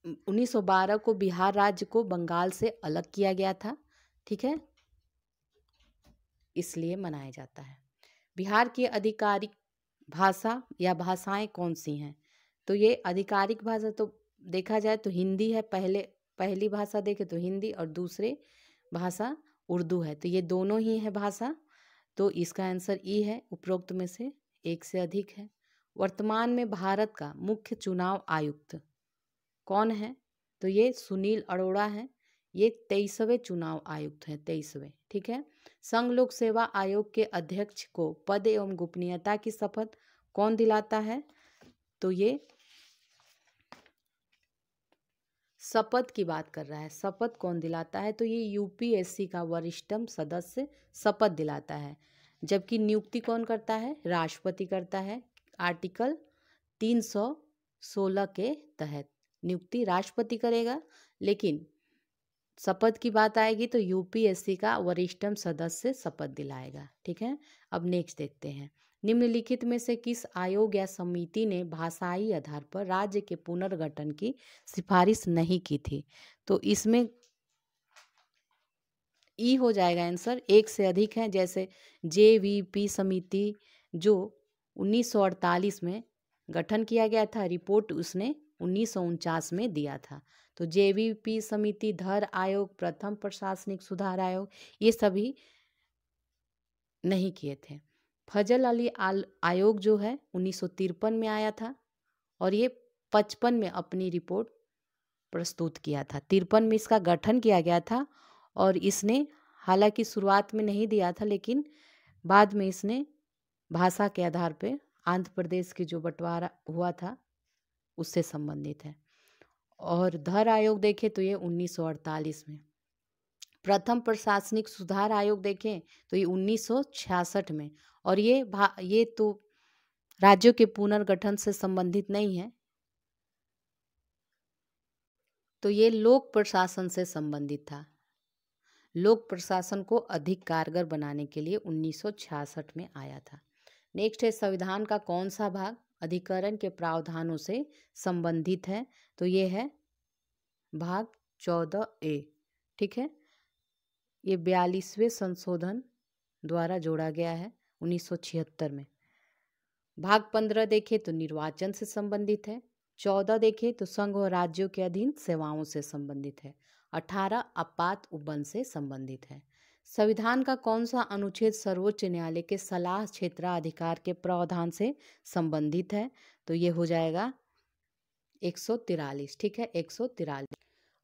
1912 को बिहार राज्य को बंगाल से अलग किया गया था ठीक है इसलिए मनाया जाता है बिहार की आधिकारिक भाषा या भाषाएं कौन सी हैं तो ये आधिकारिक भाषा तो देखा जाए तो हिंदी है पहले पहली भाषा देखें तो हिंदी और दूसरे भाषा उर्दू है तो ये दोनों ही है भाषा तो इसका आंसर ई है उपरोक्त में से एक से अधिक है वर्तमान में भारत का मुख्य चुनाव आयुक्त कौन है तो ये सुनील अरोड़ा है ये तेईसवें चुनाव आयुक्त हैं तेईसवें ठीक है संघ लोक सेवा आयोग के अध्यक्ष को पद एवं गोपनीयता की शपथ कौन दिलाता है तो ये शपथ की बात कर रहा है शपथ कौन दिलाता है तो ये यूपीएससी का वरिष्ठम सदस्य शपथ दिलाता है जबकि नियुक्ति कौन करता है राष्ट्रपति करता है आर्टिकल तीन सौ सोलह के तहत नियुक्ति राष्ट्रपति करेगा लेकिन शपथ की बात आएगी तो यूपीएससी का वरिष्ठम सदस्य शपथ दिलाएगा ठीक है अब नेक्स्ट देखते हैं निम्नलिखित में से किस आयोग या समिति ने भाषाई आधार पर राज्य के पुनर्गठन की सिफारिश नहीं की थी तो इसमें ई हो जाएगा आंसर एक से अधिक है जैसे जे समिति जो 1948 में गठन किया गया था रिपोर्ट उसने उन्नीस में दिया था तो पी समिति धर आयोग प्रथम प्रशासनिक सुधार आयोग ये सभी नहीं किए थे फजल अली आल आयोग जो है उन्नीस में आया था और ये पचपन में अपनी रिपोर्ट प्रस्तुत किया था तिरपन में इसका गठन किया गया था और इसने हालांकि शुरुआत में नहीं दिया था लेकिन बाद में इसने भाषा के आधार पे आंध्र प्रदेश की जो बंटवारा हुआ था उससे संबंधित है और धर आयोग देखे तो ये 1948 में प्रथम प्रशासनिक सुधार आयोग देखें तो ये 1966 में और ये ये तो राज्यों के पुनर्गठन से संबंधित नहीं है तो ये लोक प्रशासन से संबंधित था लोक प्रशासन को अधिक कारगर बनाने के लिए 1966 में आया था नेक्स्ट है संविधान का कौन सा भाग अधिकरण के प्रावधानों से संबंधित है तो ये है भाग चौदह ए ठीक है ये बयालीसवें संशोधन द्वारा जोड़ा गया है 1976 में भाग पंद्रह देखें तो निर्वाचन से संबंधित है चौदह देखें तो संघ और राज्यों के अधीन सेवाओं से संबंधित है अठारह आपात उपबन से संबंधित है संविधान का कौन सा अनुच्छेद सर्वोच्च न्यायालय के सलाह क्षेत्राधिकार के प्रावधान से संबंधित है तो ये हो जाएगा एक ठीक है एक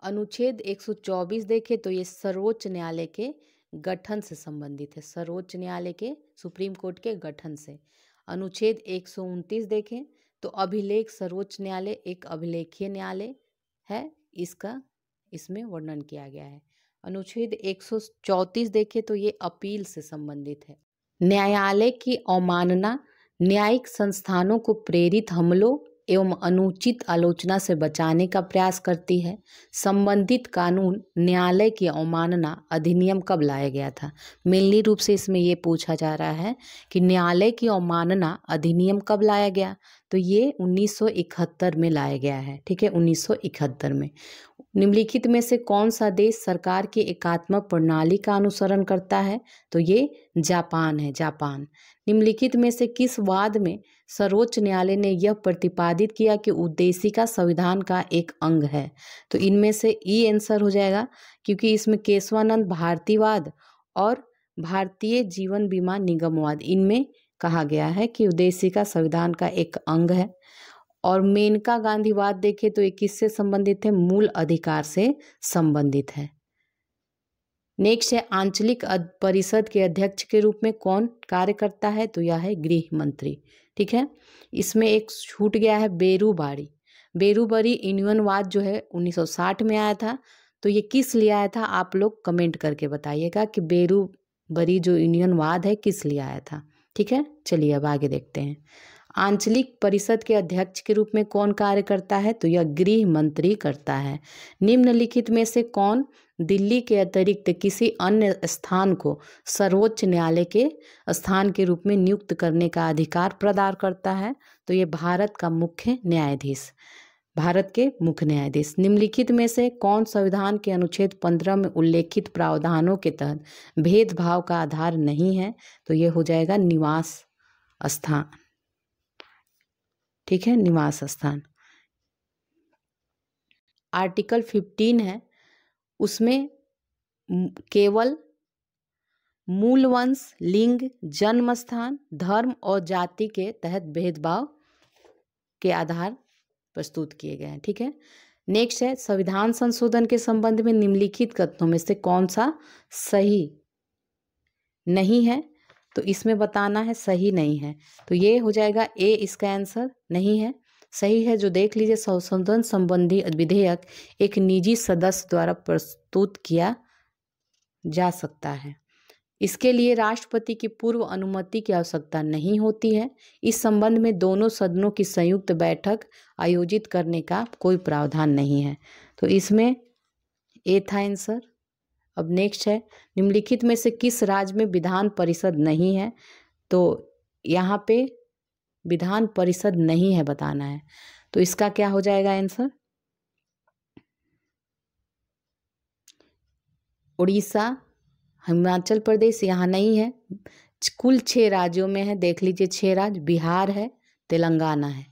अनुच्छेद 124 देखें तो ये सर्वोच्च न्यायालय के गठन से संबंधित है सर्वोच्च न्यायालय के सुप्रीम कोर्ट के गठन से अनुच्छेद एक देखें तो अभिलेख सर्वोच्च न्यायालय एक अभिलेखीय न्यायालय है इसका इसमें वर्णन किया गया है अनुच्छेद एक देखें तो ये अपील से संबंधित है न्यायालय की अवमानना न्यायिक संस्थानों को प्रेरित हमलों एवं अनुचित आलोचना से बचाने का प्रयास करती है संबंधित कानून न्यायालय की अवमानना अधिनियम कब लाया गया था मेनली रूप से इसमें ये पूछा जा रहा है कि न्यायालय की अवमानना अधिनियम कब लाया गया तो ये 1971 में लाया गया है ठीक है 1971 में निम्नलिखित में से कौन सा देश सरकार की एकात्मक प्रणाली का अनुसरण करता है तो ये जापान है जापान निम्नलिखित में से किस वाद में सर्वोच्च न्यायालय ने यह प्रतिपादित किया कि उद्देशिका संविधान का एक अंग है तो इनमें से ई आंसर हो जाएगा क्योंकि इसमें केशवानंद भारतीवाद और भारतीय जीवन बीमा निगमवाद इनमें कहा गया है कि उद्देशिका संविधान का एक अंग है और मेनका गांधीवाद देखे तो ये किससे संबंधित है मूल अधिकार से संबंधित है नेक्स्ट है आंचलिक परिषद के अध्यक्ष के रूप में कौन कार्य करता है तो यह है गृह मंत्री ठीक है इसमें एक छूट गया है बेरूबारी बेरूबरी वाद जो है 1960 में आया था तो ये किस लिए आया था आप लोग कमेंट करके बताइएगा कि बेरूबरी जो वाद है किस लिए आया था ठीक है चलिए अब आगे देखते हैं आंचलिक परिषद के अध्यक्ष के रूप में कौन कार्य करता है तो यह गृह मंत्री करता है निम्नलिखित में से कौन दिल्ली के अतिरिक्त किसी अन्य स्थान को सर्वोच्च न्यायालय के स्थान के रूप में नियुक्त करने का अधिकार प्रदान करता है तो ये भारत का मुख्य न्यायाधीश भारत के मुख्य न्यायाधीश निम्नलिखित में से कौन संविधान के अनुच्छेद पंद्रह में उल्लेखित प्रावधानों के तहत भेदभाव का आधार नहीं है तो ये हो जाएगा निवास स्थान ठीक है निवास स्थान आर्टिकल फिफ्टीन है उसमें केवल मूल वंश लिंग जन्म स्थान धर्म और जाति के तहत भेदभाव के आधार प्रस्तुत किए गए हैं ठीक है नेक्स्ट है संविधान संशोधन के संबंध में निम्नलिखित कथनों में से कौन सा सही नहीं है तो इसमें बताना है सही नहीं है तो ये हो जाएगा ए इसका आंसर नहीं है सही है जो देख लीजिए संशोधन संबंधी विधेयक एक निजी सदस्य द्वारा प्रस्तुत किया जा सकता है इसके लिए राष्ट्रपति की पूर्व अनुमति की आवश्यकता नहीं होती है इस संबंध में दोनों सदनों की संयुक्त बैठक आयोजित करने का कोई प्रावधान नहीं है तो इसमें ए था आंसर अब नेक्स्ट है निम्नलिखित में से किस राज्य में विधान परिषद नहीं है तो यहाँ पे विधान परिषद नहीं है बताना है तो इसका क्या हो जाएगा आंसर उड़ीसा हिमाचल प्रदेश यहाँ नहीं है कुल छः राज्यों में है देख लीजिए छः राज्य बिहार है तेलंगाना है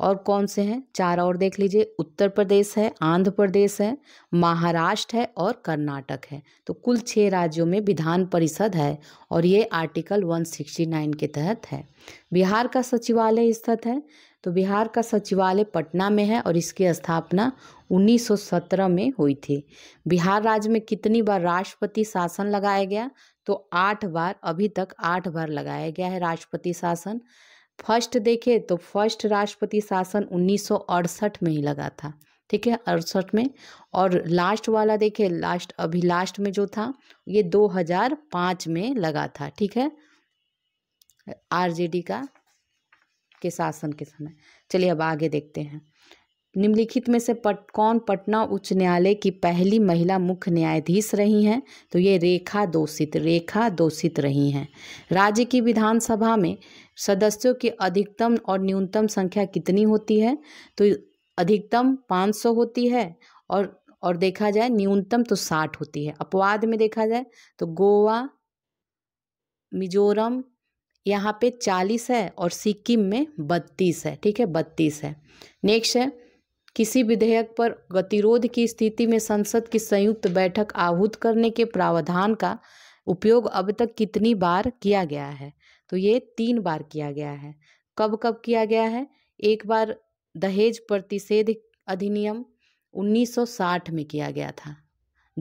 और कौन से हैं चार और देख लीजिए उत्तर प्रदेश है आंध्र प्रदेश है महाराष्ट्र है और कर्नाटक है तो कुल छः राज्यों में विधान परिषद है और ये आर्टिकल 169 के तहत है बिहार का सचिवालय स्थित है तो बिहार का सचिवालय पटना में है और इसकी स्थापना 1917 में हुई थी बिहार राज्य में कितनी बार राष्ट्रपति शासन लगाया गया तो आठ बार अभी तक आठ बार लगाया गया है राष्ट्रपति शासन फर्स्ट देखें तो फर्स्ट राष्ट्रपति शासन उन्नीस में ही लगा था ठीक है अड़सठ में और लास्ट वाला देखे लास्ट अभी लास्ट में जो था ये 2005 में लगा था ठीक है आरजेडी का के शासन के समय चलिए अब आगे देखते हैं निम्नलिखित में से पट कौन पटना उच्च न्यायालय की पहली महिला मुख्य न्यायाधीश रही हैं तो ये रेखा दोषित रेखा दोषित रही हैं राज्य की विधानसभा में सदस्यों की अधिकतम और न्यूनतम संख्या कितनी होती है तो अधिकतम 500 होती है और और देखा जाए न्यूनतम तो 60 होती है अपवाद में देखा जाए तो गोवा मिजोरम यहाँ पे 40 है और सिक्किम में 32 है ठीक है 32 है नेक्स्ट है किसी विधेयक पर गतिरोध की स्थिति में संसद की संयुक्त बैठक आहूत करने के प्रावधान का उपयोग अब तक कितनी बार किया गया है तो ये तीन बार किया गया है कब कब किया गया है एक बार दहेज प्रतिषेध अधिनियम 1960 में किया गया था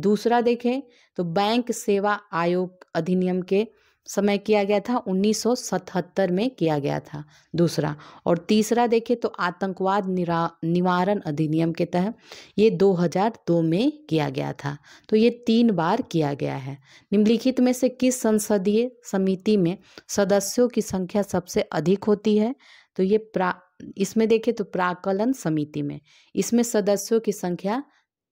दूसरा देखें तो बैंक सेवा आयोग अधिनियम के समय किया गया था 1977 में किया गया था दूसरा और तीसरा देखें तो आतंकवाद निवारण अधिनियम के तहत ये 2002 में किया गया था तो ये तीन बार किया गया है निम्नलिखित में से किस संसदीय समिति में सदस्यों की संख्या सबसे अधिक होती है तो ये प्रा इसमें देखें तो प्राकलन समिति में इसमें सदस्यों की संख्या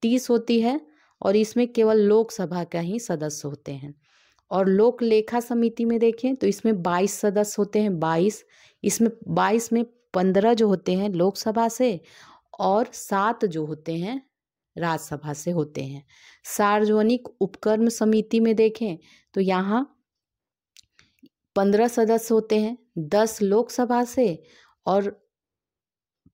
तीस होती है और इसमें केवल लोकसभा का ही सदस्य होते हैं और लोक लेखा समिति में देखें तो इसमें 22 सदस्य होते हैं 22 इसमें 22 में 15 जो होते हैं लोकसभा से और सात जो होते हैं राज्यसभा से होते हैं सार्वजनिक उपकर्म समिति में देखें तो यहाँ पंद्रह सदस्य होते हैं दस लोकसभा से और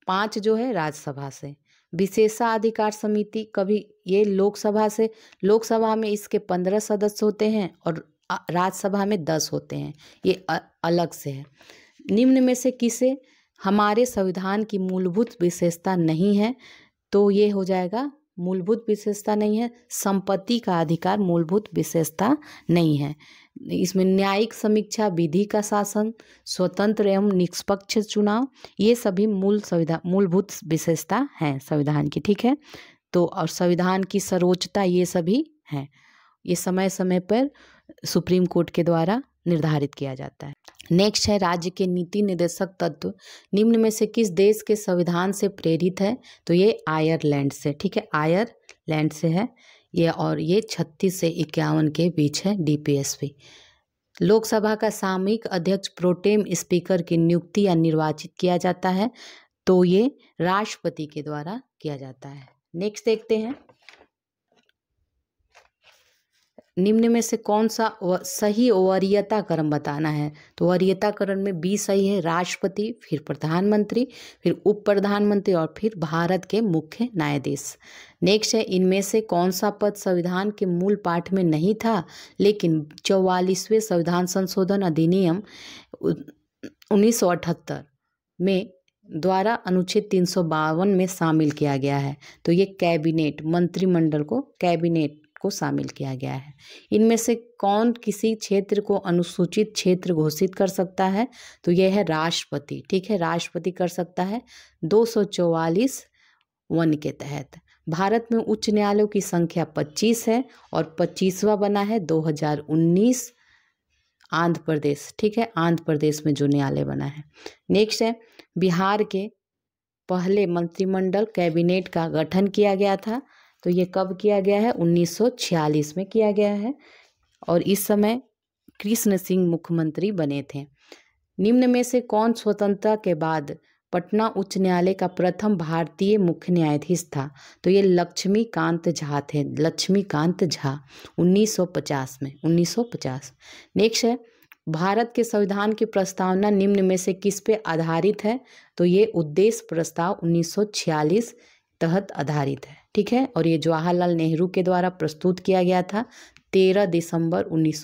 पांच जो है राज्यसभा से विशेषाधिकार समिति कभी ये लोकसभा से लोकसभा में इसके पंद्रह सदस्य होते हैं और राज्यसभा में दस होते हैं ये अलग से है निम्न में से किसे हमारे संविधान की मूलभूत विशेषता नहीं है तो ये हो जाएगा मूलभूत विशेषता नहीं है संपत्ति का अधिकार मूलभूत विशेषता नहीं है इसमें न्यायिक समीक्षा विधि का शासन स्वतंत्र एवं निष्पक्ष चुनाव ये सभी मूल संविधान मूलभूत विशेषता हैं संविधान की ठीक है तो और संविधान की सर्वोच्चता ये सभी हैं ये समय समय पर सुप्रीम कोर्ट के द्वारा निर्धारित किया जाता है नेक्स्ट है राज्य के नीति निर्देशक तत्व निम्न में से किस देश के संविधान से प्रेरित है तो ये आयरलैंड से ठीक है आयरलैंड से है ये और ये छत्तीस से इक्यावन के बीच है डीपीएसपी लोकसभा का सामयिक अध्यक्ष प्रोटेम स्पीकर की नियुक्ति या निर्वाचित किया जाता है तो ये राष्ट्रपति के द्वारा किया जाता है नेक्स्ट देखते हैं निम्न में से कौन सा सही क्रम बताना है तो वरीयताकरण में बी सही है राष्ट्रपति फिर प्रधानमंत्री फिर उप प्रधानमंत्री और फिर भारत के मुख्य न्यायाधीश नेक्स्ट है इनमें से कौन सा पद संविधान के मूल पाठ में नहीं था लेकिन चौवालीसवें संविधान संशोधन अधिनियम उन्नीस में द्वारा अनुच्छेद तीन में शामिल किया गया है तो ये कैबिनेट मंत्रिमंडल को कैबिनेट को शामिल किया गया है इनमें से कौन किसी क्षेत्र को अनुसूचित क्षेत्र घोषित कर सकता है तो यह है राष्ट्रपति ठीक है राष्ट्रपति कर सकता है दो वन के तहत भारत में उच्च न्यायालयों की संख्या 25 है और 25वां बना है 2019 आंध्र प्रदेश ठीक है आंध्र प्रदेश में जो न्यायालय बना है नेक्स्ट है बिहार के पहले मंत्रिमंडल कैबिनेट का गठन किया गया था तो ये कब किया गया है 1946 में किया गया है और इस समय कृष्ण सिंह मुख्यमंत्री बने थे निम्न में से कौन स्वतंत्रता के बाद पटना उच्च न्यायालय का प्रथम भारतीय मुख्य न्यायाधीश था तो ये लक्ष्मीकांत झा थे लक्ष्मीकांत झा 1950 में 1950 नेक्स्ट है भारत के संविधान की प्रस्तावना निम्न में से किस पे आधारित है तो ये उद्देश्य प्रस्ताव 1946 तहत आधारित है ठीक है और ये जवाहरलाल नेहरू के द्वारा प्रस्तुत किया गया था तेरह दिसंबर उन्नीस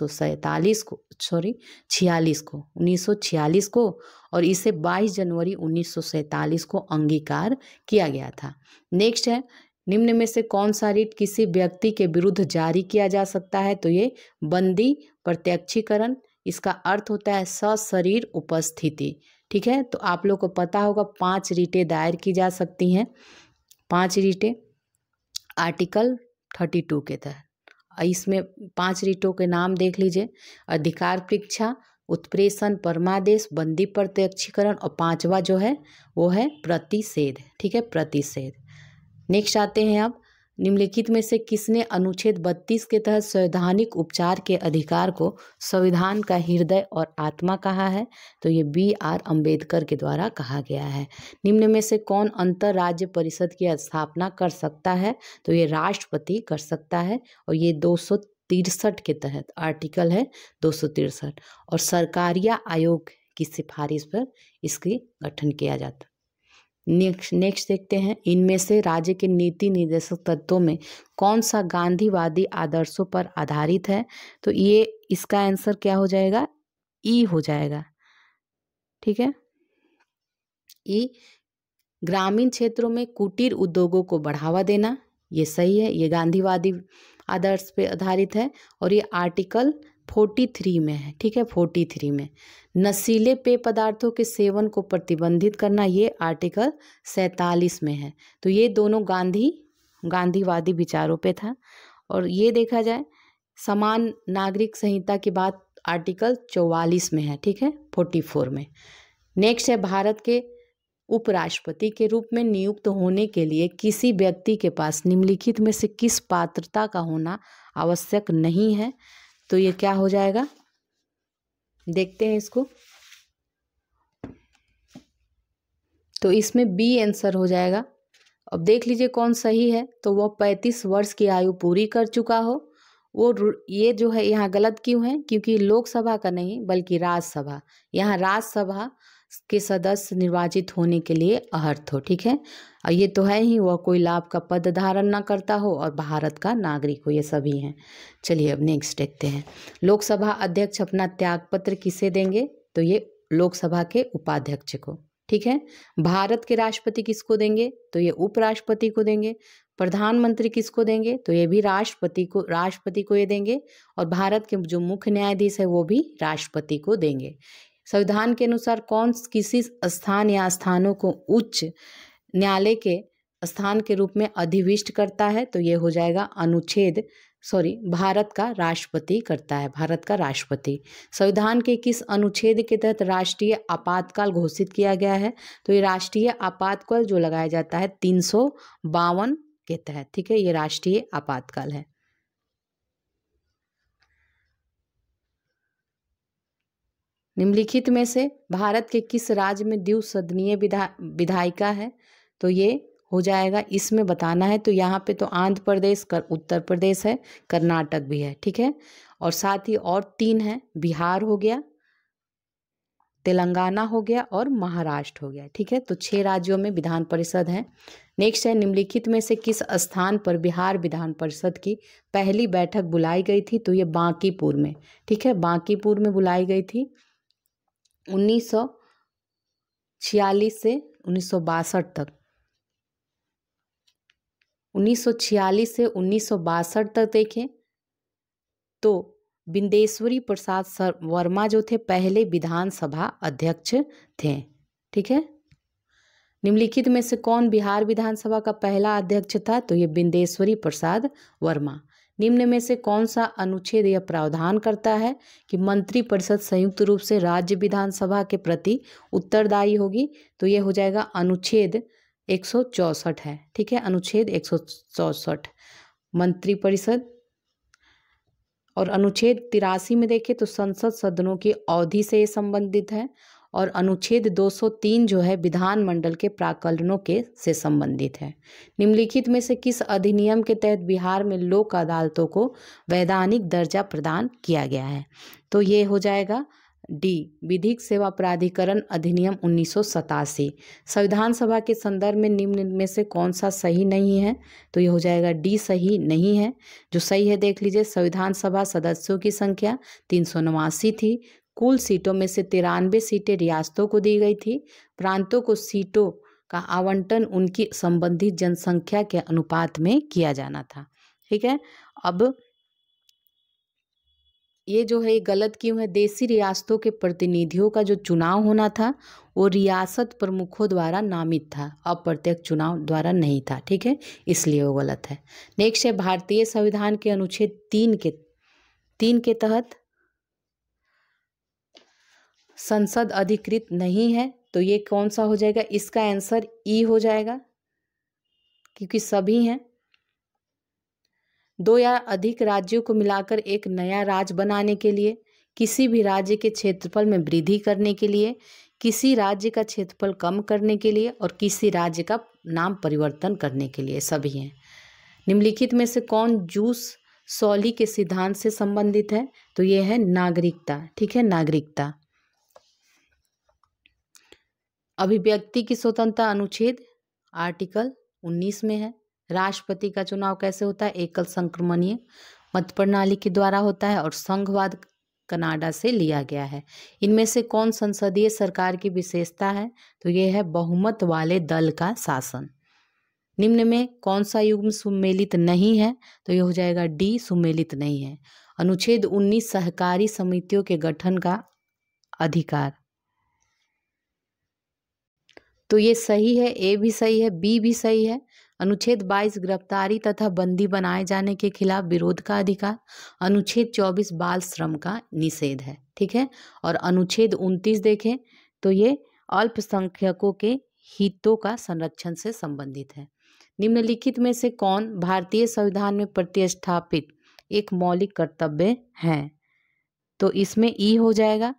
को सॉरी छियालीस को उन्नीस को और इसे बाईस जनवरी उन्नीस को अंगीकार किया गया था नेक्स्ट है निम्न में से कौन सा रिट किसी व्यक्ति के विरुद्ध जारी किया जा सकता है तो ये बंदी प्रत्यक्षीकरण इसका अर्थ होता है सशरीर उपस्थिति ठीक है तो आप लोग को पता होगा पांच रिटें दायर की जा सकती हैं पांच रिटें आर्टिकल थर्टी टू के तहत इसमें पांच रीटों के नाम देख लीजिए अधिकार परीक्षा उत्प्रेषण परमादेश बंदी प्रत्यक्षीकरण और पांचवा जो है वो है प्रतिषेध ठीक है प्रतिषेध नेक्स्ट आते हैं अब निम्नलिखित में से किसने अनुच्छेद 32 के तहत संवैधानिक उपचार के अधिकार को संविधान का हृदय और आत्मा कहा है तो ये बी आर अंबेडकर के द्वारा कहा गया है निम्न में से कौन अंतर्राज्य परिषद की स्थापना कर सकता है तो ये राष्ट्रपति कर सकता है और ये दो तिरसठ के तहत आर्टिकल है दो और सरकारिया आयोग की सिफारिश पर इसकी गठन किया जाता नेक्स्ट नेक्स्ट देखते हैं इनमें से राज्य के नीति निर्देशक तत्वों में कौन सा गांधीवादी आदर्शों पर आधारित है तो ये इसका आंसर क्या हो जाएगा ई हो जाएगा ठीक है ई ग्रामीण क्षेत्रों में कुटीर उद्योगों को बढ़ावा देना ये सही है ये गांधीवादी आदर्श पे आधारित है और ये आर्टिकल फोर्टी थ्री में है ठीक है फोर्टी थ्री में नशीले पेय पदार्थों के सेवन को प्रतिबंधित करना ये आर्टिकल सैतालीस में है तो ये दोनों गांधी गांधीवादी विचारों पे था और ये देखा जाए समान नागरिक संहिता की बात आर्टिकल चौवालीस में है ठीक है फोर्टी फोर में नेक्स्ट है भारत के उपराष्ट्रपति के रूप में नियुक्त होने के लिए किसी व्यक्ति के पास निम्नलिखित में से किस पात्रता का होना आवश्यक नहीं है तो ये क्या हो जाएगा देखते हैं इसको तो इसमें बी आंसर हो जाएगा अब देख लीजिए कौन सही है तो वह पैंतीस वर्ष की आयु पूरी कर चुका हो वो ये जो है यहाँ गलत क्यों है क्योंकि लोकसभा का नहीं बल्कि राज्यसभा यहाँ राज्यसभा के सदस्य निर्वाचित होने के लिए अहर्थ हो ठीक है और ये तो है ही वह कोई लाभ का पद धारण ना करता हो और भारत का नागरिक हो ये सभी हैं चलिए अब नेक्स्ट देखते हैं लोकसभा अध्यक्ष अपना त्यागपत्र किसे देंगे तो ये लोकसभा के उपाध्यक्ष को ठीक है भारत के राष्ट्रपति किसको देंगे तो ये उपराष्ट्रपति को देंगे प्रधानमंत्री किसको देंगे तो ये भी राष्ट्रपति को राष्ट्रपति को ये देंगे और भारत के जो मुख्य न्यायाधीश है वो भी राष्ट्रपति को देंगे संविधान के अनुसार कौन किसी स्थान या स्थानों को उच्च न्यायालय के स्थान के रूप में अधिविष्ट करता है तो ये हो जाएगा अनुच्छेद सॉरी भारत का राष्ट्रपति करता है भारत का राष्ट्रपति संविधान के किस अनुच्छेद के तहत राष्ट्रीय आपातकाल घोषित किया गया है तो ये राष्ट्रीय आपातकाल जो लगाया जाता है तीन के तहत ठीक है ये राष्ट्रीय आपातकाल है निम्नलिखित में से भारत के किस राज्य में द्वि सदनीय विधा विधायिका है तो ये हो जाएगा इसमें बताना है तो यहाँ पे तो आंध्र प्रदेश कर उत्तर प्रदेश है कर्नाटक भी है ठीक है और साथ ही और तीन है बिहार हो गया तेलंगाना हो गया और महाराष्ट्र हो गया ठीक है तो छह राज्यों में विधान परिषद है नेक्स्ट है निम्नलिखित में से किस स्थान पर बिहार विधान परिषद की पहली बैठक बुलाई गई थी तो ये बांकीपुर में ठीक है बांकीपुर में बुलाई गई थी उन्नीस सौ छियालीस से उन्नीस सौ बासठ तक उन्नीस सौ छियालीस से उन्नीस सौ बासठ तक देखें तो बिंदेश्वरी प्रसाद सर वर्मा जो थे पहले विधानसभा अध्यक्ष थे ठीक है निम्नलिखित में से कौन बिहार विधानसभा का पहला अध्यक्ष था तो ये बिंदेश्वरी प्रसाद वर्मा निम्न में से कौन सा अनुच्छेद यह प्रावधान करता है कि मंत्रिपरिषद संयुक्त रूप से राज्य विधानसभा के प्रति उत्तरदायी होगी तो यह हो जाएगा अनुच्छेद एक है ठीक है अनुच्छेद एक मंत्रिपरिषद और अनुच्छेद तिरासी में देखें तो संसद सदनों की अवधि से संबंधित है और अनुच्छेद 203 जो है विधान मंडल के प्राकलनों के से संबंधित है निम्नलिखित में से किस अधिनियम के तहत बिहार में लोक अदालतों को वैधानिक दर्जा प्रदान किया गया है तो ये हो जाएगा डी विधिक सेवा प्राधिकरण अधिनियम उन्नीस संविधान सभा के संदर्भ में निम्न में से कौन सा सही नहीं है तो ये हो जाएगा डी सही नहीं है जो सही है देख लीजिए संविधान सभा सदस्यों की संख्या तीन थी कुल सीटों में से तिरानवे सीटें रियासतों को दी गई थी प्रांतों को सीटों का आवंटन उनकी संबंधित जनसंख्या के अनुपात में किया जाना था ठीक है अब ये जो है ये गलत क्यों है देसी रियासतों के प्रतिनिधियों का जो चुनाव होना था वो रियासत प्रमुखों द्वारा नामित था अप्रत्यक्ष चुनाव द्वारा नहीं था ठीक है इसलिए वो गलत है नेक्स्ट है भारतीय संविधान के अनुच्छेद तीन के तीन के तहत संसद अधिकृत नहीं है तो ये कौन सा हो जाएगा इसका आंसर ई हो जाएगा क्योंकि सभी हैं दो या अधिक राज्यों को मिलाकर एक नया राज्य बनाने के लिए किसी भी राज्य के क्षेत्रफल में वृद्धि करने के लिए किसी राज्य का क्षेत्रफल कम करने के लिए और किसी राज्य का नाम परिवर्तन करने के लिए सभी हैं निम्नलिखित में से कौन जूस सौली के सिद्धांत से संबंधित है तो ये है नागरिकता ठीक है नागरिकता अभिव्यक्ति की स्वतंत्रता अनुच्छेद आर्टिकल 19 में है राष्ट्रपति का चुनाव कैसे होता है एकल संक्रमणीय मत प्रणाली के द्वारा होता है और संघवाद कनाडा से लिया गया है इनमें से कौन संसदीय सरकार की विशेषता है तो ये है बहुमत वाले दल का शासन निम्न में कौन सा युग्म सुमेलित नहीं है तो ये हो जाएगा डी सुमेलित नहीं है अनुच्छेद 19 सहकारी समितियों के गठन का अधिकार तो ये सही है ए भी सही है बी भी सही है अनुच्छेद 22 गिरफ्तारी तथा बंदी बनाए जाने के खिलाफ विरोध का अधिकार अनुच्छेद 24 बाल श्रम का निषेध है ठीक है और अनुच्छेद 29 देखें तो ये अल्पसंख्यकों के हितों का संरक्षण से संबंधित है निम्नलिखित में से कौन भारतीय संविधान में प्रतिष्ठापित एक मौलिक कर्तव्य है तो इसमें ई हो जाएगा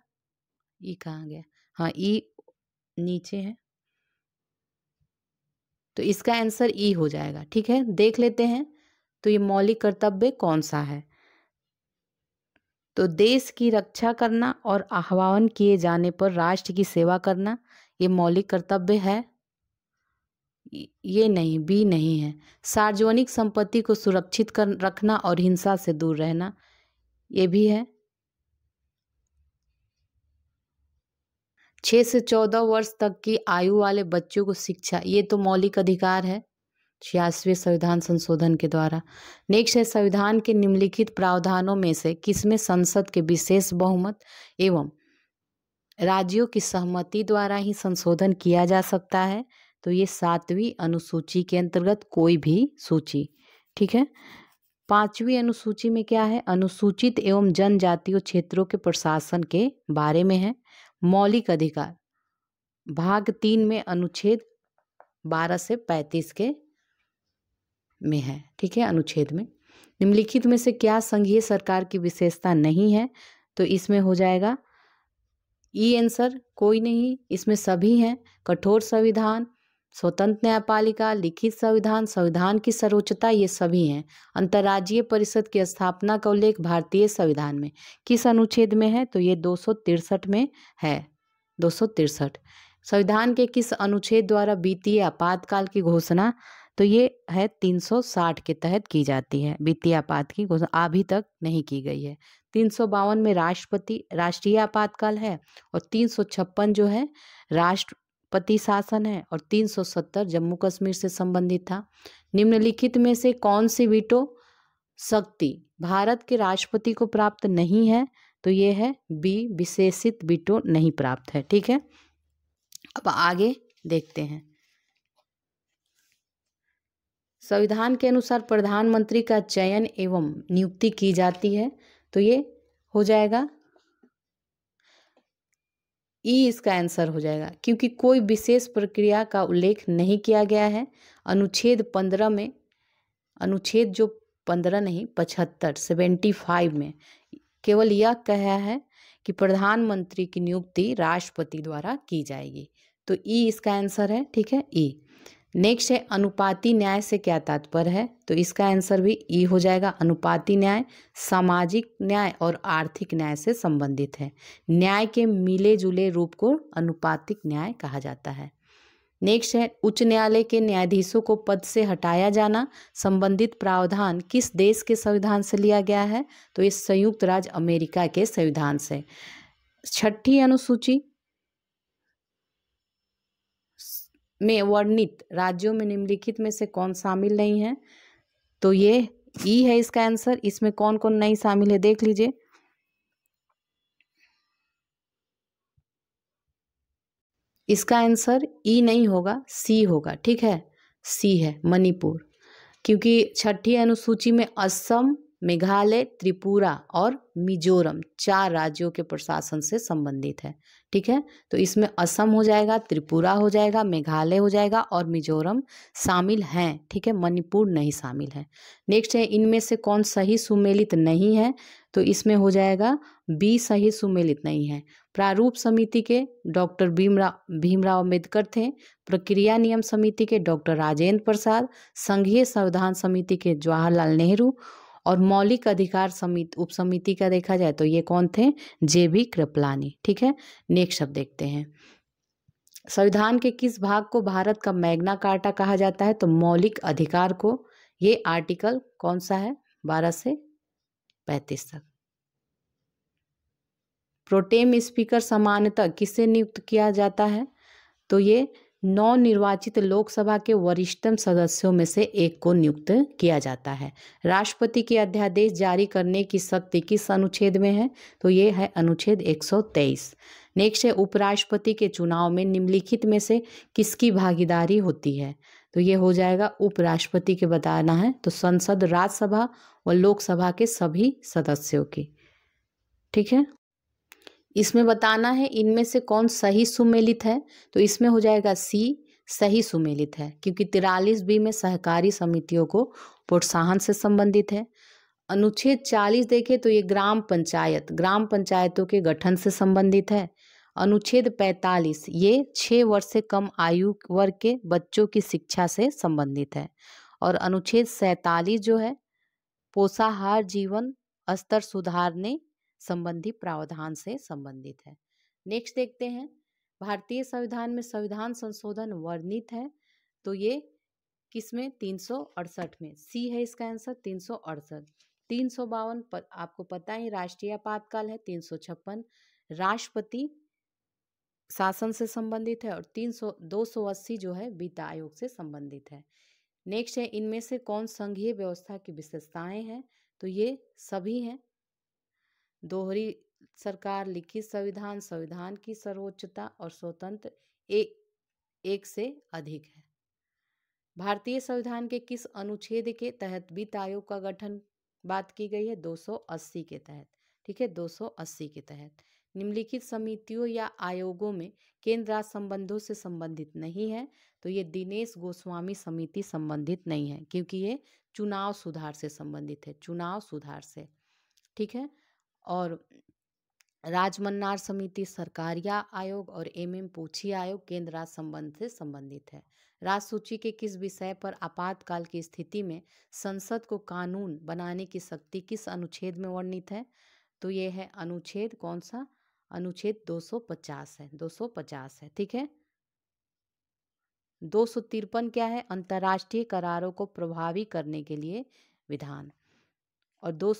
ई कहाँ गया हाँ ई नीचे है तो इसका आंसर ई e हो जाएगा ठीक है देख लेते हैं तो ये मौलिक कर्तव्य कौन सा है तो देश की रक्षा करना और आह्वान किए जाने पर राष्ट्र की सेवा करना ये मौलिक कर्तव्य है ये नहीं बी नहीं है सार्वजनिक संपत्ति को सुरक्षित कर रखना और हिंसा से दूर रहना ये भी है छः से चौदह वर्ष तक की आयु वाले बच्चों को शिक्षा ये तो मौलिक अधिकार है छियासवें संविधान संशोधन के द्वारा नेक्स्ट है संविधान के निम्नलिखित प्रावधानों में से किसमें संसद के विशेष बहुमत एवं राज्यों की सहमति द्वारा ही संशोधन किया जा सकता है तो ये सातवीं अनुसूची के अंतर्गत कोई भी सूची ठीक है पांचवी अनुसूची में क्या है अनुसूचित एवं जनजातीय क्षेत्रों के प्रशासन के बारे में है मौलिक अधिकार भाग तीन में अनुच्छेद बारह से पैंतीस के में है ठीक है अनुच्छेद में निम्नलिखित में से क्या संघीय सरकार की विशेषता नहीं है तो इसमें हो जाएगा ई आंसर कोई नहीं इसमें सभी हैं कठोर संविधान स्वतंत्र न्यायपालिका लिखित संविधान संविधान की सर्वोच्चता ये सभी हैं अंतर्राज्यीय परिषद की स्थापना का उल्लेख भारतीय संविधान में किस अनुच्छेद में है तो ये दो में है दो संविधान के किस अनुच्छेद द्वारा वित्तीय आपातकाल की घोषणा तो ये है 360 के तहत की जाती है वित्तीय आपात की घोषणा अभी तक नहीं की गई है तीन में राष्ट्रपति राष्ट्रीय आपातकाल है और तीन जो है राष्ट्र पति शासन है और 370 जम्मू कश्मीर से संबंधित था निम्नलिखित में से कौन सी वीटो शक्ति भारत के राष्ट्रपति को प्राप्त नहीं है तो ये है बी विशेषित वीटो नहीं प्राप्त है ठीक है अब आगे देखते हैं संविधान के अनुसार प्रधानमंत्री का चयन एवं नियुक्ति की जाती है तो ये हो जाएगा ई इसका आंसर हो जाएगा क्योंकि कोई विशेष प्रक्रिया का उल्लेख नहीं किया गया है अनुच्छेद पंद्रह में अनुच्छेद जो पंद्रह नहीं पचहत्तर सेवेंटी फाइव में केवल यह कहा है कि प्रधानमंत्री की नियुक्ति राष्ट्रपति द्वारा की जाएगी तो ई इसका आंसर है ठीक है ई नेक्स्ट है अनुपाति न्याय से क्या तात्पर्य है तो इसका आंसर भी ई हो जाएगा अनुपाति न्याय सामाजिक न्याय और आर्थिक न्याय से संबंधित है न्याय के मिले जुले रूप को अनुपातिक न्याय कहा जाता है नेक्स्ट है उच्च न्यायालय के न्यायाधीशों को पद से हटाया जाना संबंधित प्रावधान किस देश के संविधान से लिया गया है तो ये संयुक्त राज्य अमेरिका के संविधान से छठी अनुसूची में वर्णित राज्यों में निम्नलिखित में से कौन शामिल नहीं है तो ये ई है इसका आंसर इसमें कौन कौन नहीं शामिल है देख लीजिए इसका आंसर ई नहीं होगा सी होगा ठीक है सी है मणिपुर क्योंकि छठी अनुसूची में असम मेघालय त्रिपुरा और मिजोरम चार राज्यों के प्रशासन से संबंधित है ठीक है तो इसमें असम हो जाएगा त्रिपुरा हो जाएगा मेघालय हो जाएगा और मिजोरम शामिल हैं ठीक है मणिपुर नहीं शामिल है नेक्स्ट है इनमें से कौन सही सुमेलित नहीं है तो इसमें हो जाएगा बी सही सुमेलित नहीं है प्रारूप समिति के डॉक्टर भीमराव भीमराव अम्बेडकर थे प्रक्रिया नियम समिति के डॉक्टर राजेंद्र प्रसाद संघीय संविधान समिति के जवाहरलाल नेहरू और मौलिक अधिकार समिति उपसमिति का देखा जाए तो ये कौन थे जे बी कृपलानी ठीक है नेक्स्ट शब्द देखते हैं संविधान के किस भाग को भारत का मैग्ना कार्टा कहा जाता है तो मौलिक अधिकार को ये आर्टिकल कौन सा है बारह से पैंतीस तक प्रोटेम स्पीकर सामान्यतः किसे नियुक्त किया जाता है तो ये नौ निर्वाचित लोकसभा के वरिष्ठतम सदस्यों में से एक को नियुक्त किया जाता है राष्ट्रपति के अध्यादेश जारी करने की शक्ति किस अनुच्छेद में है तो ये है अनुच्छेद 123 नेक्स्ट है उपराष्ट्रपति के चुनाव में निम्नलिखित में से किसकी भागीदारी होती है तो ये हो जाएगा उपराष्ट्रपति के बताना है तो संसद राज्यसभा और लोकसभा के सभी सदस्यों की ठीक है इसमें बताना है इनमें से कौन सही सुमेलित है तो इसमें हो जाएगा सी सही सुमेलित है क्योंकि तिरालीस बी में सहकारी समितियों को प्रोत्साहन से संबंधित है अनुच्छेद चालीस देखे तो ये ग्राम पंचायत ग्राम पंचायतों के गठन से संबंधित है अनुच्छेद पैतालीस ये छः वर्ष से कम आयु वर्ग के बच्चों की शिक्षा से संबंधित है और अनुच्छेद सैतालीस जो है पोषाहार जीवन स्तर सुधारने संबंधी प्रावधान से संबंधित है नेक्स्ट देखते हैं भारतीय संविधान में संविधान संशोधन वर्णित है तो ये किस में तीन में सी है इसका आंसर तीन सौ अड़सठ तीन सौ बावन आपको पता ही राष्ट्रीय आपातकाल है तीन सौ छप्पन राष्ट्रपति शासन से संबंधित है और तीन सौ दो सौ अस्सी जो है वित्त आयोग से संबंधित है नेक्स्ट है इनमें से कौन संघीय व्यवस्था की विशेषताएं हैं तो ये सभी हैं दोहरी सरकार लिखित संविधान संविधान की सर्वोच्चता और स्वतंत्र एक एक से अधिक है भारतीय संविधान के किस अनुच्छेद के तहत वित्त आयोग का गठन बात की गई है 280 के तहत ठीक है 280 के तहत निम्नलिखित समितियों या आयोगों में केंद्र राज्य संबंधों से संबंधित नहीं है तो ये दिनेश गोस्वामी समिति संबंधित नहीं है क्योंकि ये चुनाव सुधार से संबंधित है चुनाव सुधार से ठीक है और राजमन्नार समिति सरकारिया आयोग और एम एम पूछी आयोग केंद्र राज संबंध से संबंधित है राज सूची के किस विषय पर आपातकाल की स्थिति में संसद को कानून बनाने की शक्ति किस अनुच्छेद में वर्णित है तो ये है अनुच्छेद कौन सा अनुच्छेद 250 है 250 है ठीक है दो क्या है अंतर्राष्ट्रीय करारों को प्रभावी करने के लिए विधान और दो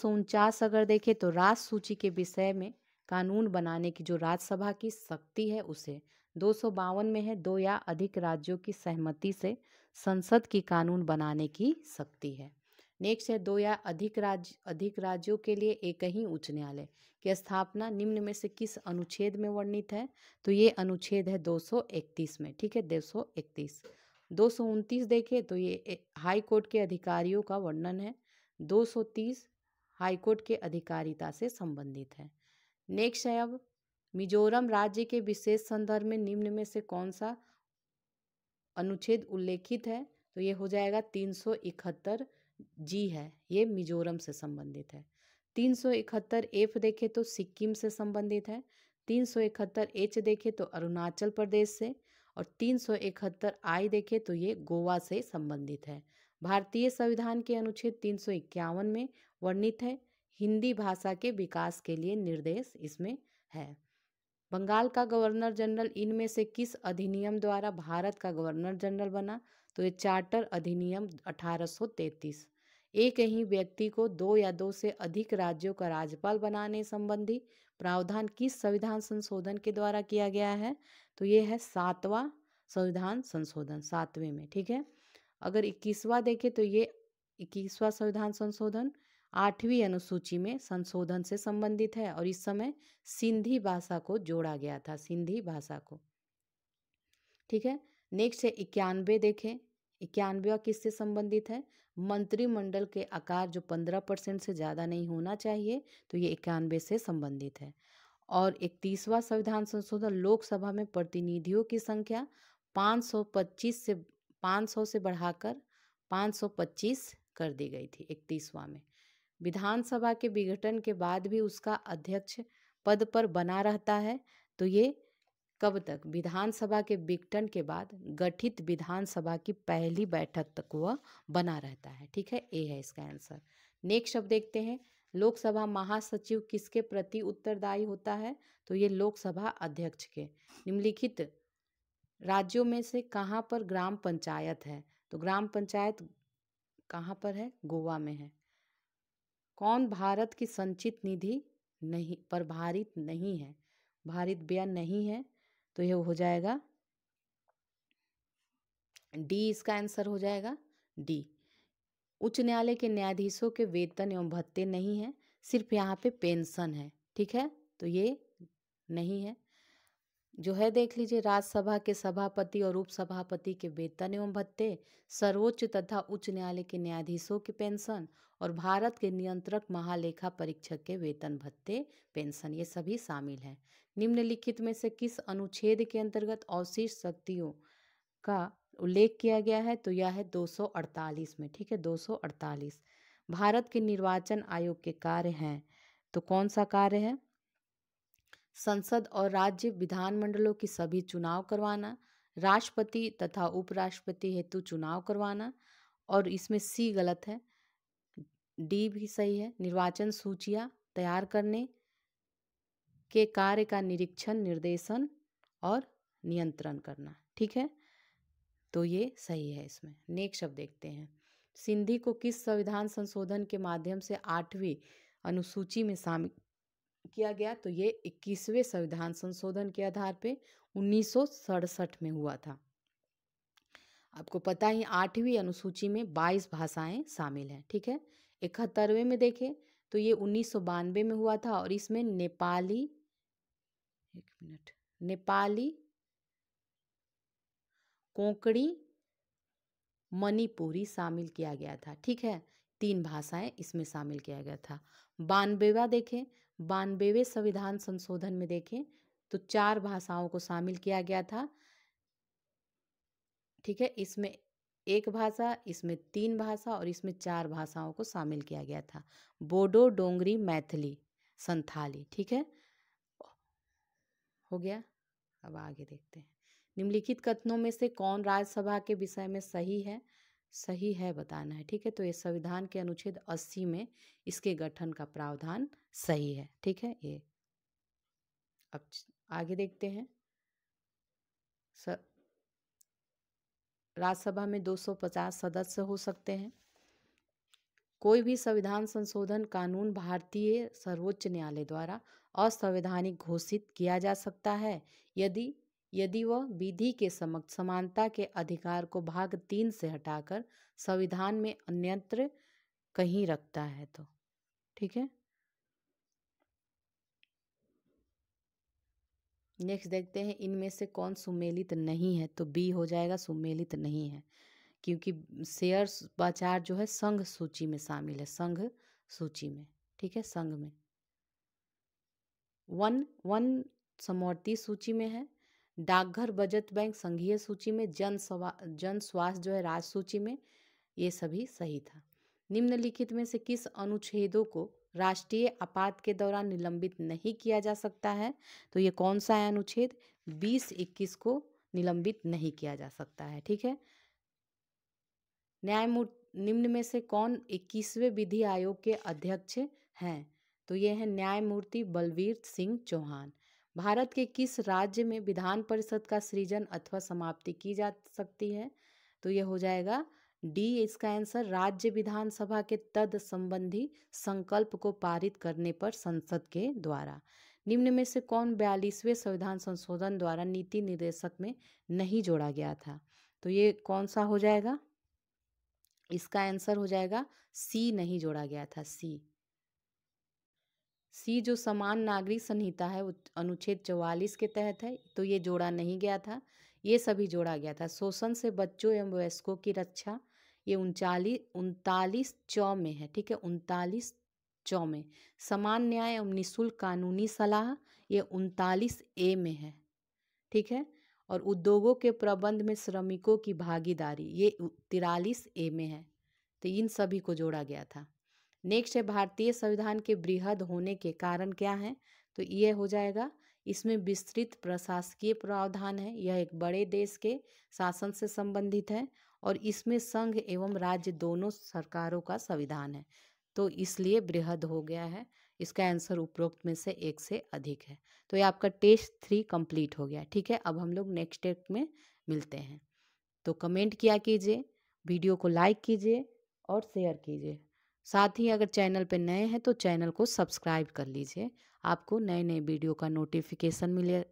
अगर देखें तो राज सूची के विषय में कानून बनाने की जो राज्यसभा की शक्ति है उसे दो में है दो या अधिक राज्यों की सहमति से संसद की कानून बनाने की शक्ति है नेक्स्ट है दो या अधिक राज्य अधिक राज्यों के लिए एक ही उच्च न्यायालय की स्थापना निम्न में से किस अनुच्छेद में वर्णित है तो ये अनुच्छेद है 231 में ठीक है इकतीस दो सौ उनतीस देखें तो ये हाई कोर्ट के अधिकारियों का वर्णन है 230 हाईकोर्ट के अधिकारिता से संबंधित है नेक्स्ट है अब मिजोरम राज्य के विशेष संदर्भ में निम्न में से कौन सा अनुच्छेद उल्लेखित है तो ये हो जाएगा तीन सौ इकहत्तर जी है ये मिजोरम से संबंधित है तीन सौ इकहत्तर एफ देखे तो सिक्किम से संबंधित है तीन सौ इकहत्तर एच देखे तो अरुणाचल प्रदेश से और तीन सौ इकहत्तर आई देखे तो ये गोवा से संबंधित है भारतीय संविधान के अनुच्छेद तीन में वर्णित है हिंदी भाषा के विकास के लिए निर्देश इसमें है बंगाल का गवर्नर जनरल इनमें से किस अधिनियम द्वारा भारत का गवर्नर जनरल बना तो ये चार्टर अधिनियम 1833 एक ही व्यक्ति को दो या दो से अधिक राज्यों का राज्यपाल बनाने संबंधी प्रावधान किस संविधान संशोधन के द्वारा किया गया है तो ये है सातवां संविधान संशोधन सातवें में ठीक है अगर इक्कीसवा देखें तो ये इक्कीसवा संविधान संशोधन आठवीं अनुसूची में संशोधन से संबंधित है और इस समय सिंधी भाषा को जोड़ा गया था सिंधी भाषा को ठीक है नेक्स्ट है इक्यानवे देखें इक्यानवे किससे संबंधित है मंत्रिमंडल के आकार जो पंद्रह परसेंट से ज़्यादा नहीं होना चाहिए तो ये इक्यानवे से संबंधित है और इकतीसवां संविधान संशोधन लोकसभा में प्रतिनिधियों की संख्या पच्चीस से 500 से बढ़ाकर 525 कर दी गई थी इकतीसवां में विधानसभा के विघटन के बाद भी उसका अध्यक्ष पद पर बना रहता है तो ये कब तक विधानसभा के विघटन के बाद गठित विधानसभा की पहली बैठक तक वह बना रहता है ठीक है ए है इसका आंसर नेक्स्ट शब्द देखते हैं लोकसभा महासचिव किसके प्रति उत्तरदायी होता है तो ये लोकसभा अध्यक्ष के निम्नलिखित राज्यों में से कहाँ पर ग्राम पंचायत है तो ग्राम पंचायत कहाँ पर है गोवा में है कौन भारत की संचित निधि नहीं पर भारित नहीं है भारित व्यय नहीं है तो यह हो जाएगा डी इसका आंसर हो जाएगा डी उच्च न्यायालय के न्यायाधीशों के वेतन एवं भत्ते नहीं है सिर्फ यहाँ पे पेंशन है ठीक है तो ये नहीं है जो है देख लीजिए राज्यसभा के सभापति और उपसभापति के वेतन एवं भत्ते सर्वोच्च तथा उच्च न्यायालय के न्यायाधीशों की पेंशन और भारत के नियंत्रक महालेखा परीक्षक के वेतन भत्ते पेंशन ये सभी शामिल हैं निम्नलिखित में से किस अनुच्छेद के अंतर्गत अवशिष्ट शक्तियों का उल्लेख किया गया है तो यह है 248 में ठीक है 248 भारत के निर्वाचन आयोग के कार्य हैं तो कौन सा कार्य है संसद और राज्य विधानमंडलों की सभी चुनाव करवाना राष्ट्रपति तथा उपराष्ट्रपति हेतु चुनाव करवाना और इसमें सी गलत है डी भी सही है निर्वाचन सूचियां तैयार करने के कार्य का निरीक्षण निर्देशन और नियंत्रण करना ठीक है तो ये सही है इसमें नेक्स्ट शब्द देखते हैं सिंधी को किस संविधान संशोधन के माध्यम से आठवीं अनुसूची में शामिल किया गया तो ये 21वें संविधान संशोधन के आधार पे उन्नीस में हुआ था आपको पता ही आठवीं अनुसूची में 22 भाषाएं शामिल हैं ठीक है इकहत्तरवें में देखें तो ये उन्नीस में हुआ था और इसमें नेपाली एक मिनट नेपाली कोंकणी मणिपुरी शामिल किया गया था ठीक है तीन भाषाएं इसमें शामिल किया गया था बानवेवा देखें बानबेवे संविधान संशोधन में देखें तो चार भाषाओं को शामिल किया गया था ठीक है इसमें एक भाषा इसमें तीन भाषा और इसमें चार भाषाओं को शामिल किया गया था बोडो डोंगरी मैथिली संथाली ठीक है हो गया अब आगे देखते हैं निम्नलिखित कथनों में से कौन राज्यसभा के विषय में सही है सही है बताना है ठीक है तो ये संविधान के अनुच्छेद 80 में इसके गठन का प्रावधान सही है ठीक है ये अब आगे देखते हैं राज्यसभा में 250 सदस्य हो सकते हैं कोई भी संविधान संशोधन कानून भारतीय सर्वोच्च न्यायालय द्वारा असंवैधानिक घोषित किया जा सकता है यदि यदि वह विधि के समक्ष समानता के अधिकार को भाग तीन से हटाकर संविधान में अन्यत्र कहीं रखता है तो ठीक है नेक्स्ट देखते हैं इनमें से कौन सुमेलित नहीं है तो बी हो जाएगा सुमेलित नहीं है क्योंकि शेयर बाजार जो है संघ सूची में शामिल है संघ सूची में ठीक है संघ में वन वन समवर्ती सूची में है डाकघर बचत बैंक संघीय सूची में जन जन स्वास्थ्य जो है राज सूची में ये सभी सही था निम्नलिखित में से किस अनुच्छेदों को राष्ट्रीय आपात के दौरान निलंबित नहीं किया जा सकता है तो ये कौन सा है अनुच्छेद बीस इक्कीस को निलंबित नहीं किया जा सकता है ठीक है न्यायमूर्ति निम्न में से कौन इक्कीसवें विधि आयोग के अध्यक्ष हैं तो ये हैं न्यायमूर्ति बलवीर सिंह चौहान भारत के किस राज्य में विधान परिषद का सृजन अथवा समाप्ति की जा सकती है तो यह हो जाएगा डी इसका आंसर राज्य विधानसभा के तद संबंधी संकल्प को पारित करने पर संसद के द्वारा निम्न में से कौन बयालीसवें संविधान संशोधन द्वारा नीति निर्देशक में नहीं जोड़ा गया था तो ये कौन सा हो जाएगा इसका आंसर हो जाएगा सी नहीं जोड़ा गया था सी सी जो समान नागरिक संहिता है अनुच्छेद चौवालीस के तहत है तो ये जोड़ा नहीं गया था ये सभी जोड़ा गया था शोषण से बच्चों एवं वयस्कों की रक्षा ये उनचालीस उनतालीस चौ में है ठीक है उनतालीस चौ में समान न्याय एवं निःशुल्क कानूनी सलाह ये उनतालीस ए में है ठीक है और उद्योगों के प्रबंध में श्रमिकों की भागीदारी ये तिरालीस ए में है तो इन सभी को जोड़ा गया था नेक्स्ट है भारतीय संविधान के बृहद होने के कारण क्या है तो ये हो जाएगा इसमें विस्तृत प्रशासकीय प्रावधान है यह एक बड़े देश के शासन से संबंधित है और इसमें संघ एवं राज्य दोनों सरकारों का संविधान है तो इसलिए बृहद हो गया है इसका आंसर उपरोक्त में से एक से अधिक है तो ये आपका टेस्ट थ्री कंप्लीट हो गया ठीक है अब हम लोग नेक्स्ट टेस्ट में मिलते हैं तो कमेंट किया कीजिए वीडियो को लाइक कीजिए और शेयर कीजिए साथ ही अगर चैनल पर नए हैं तो चैनल को सब्सक्राइब कर लीजिए आपको नए नए वीडियो का नोटिफिकेशन मिले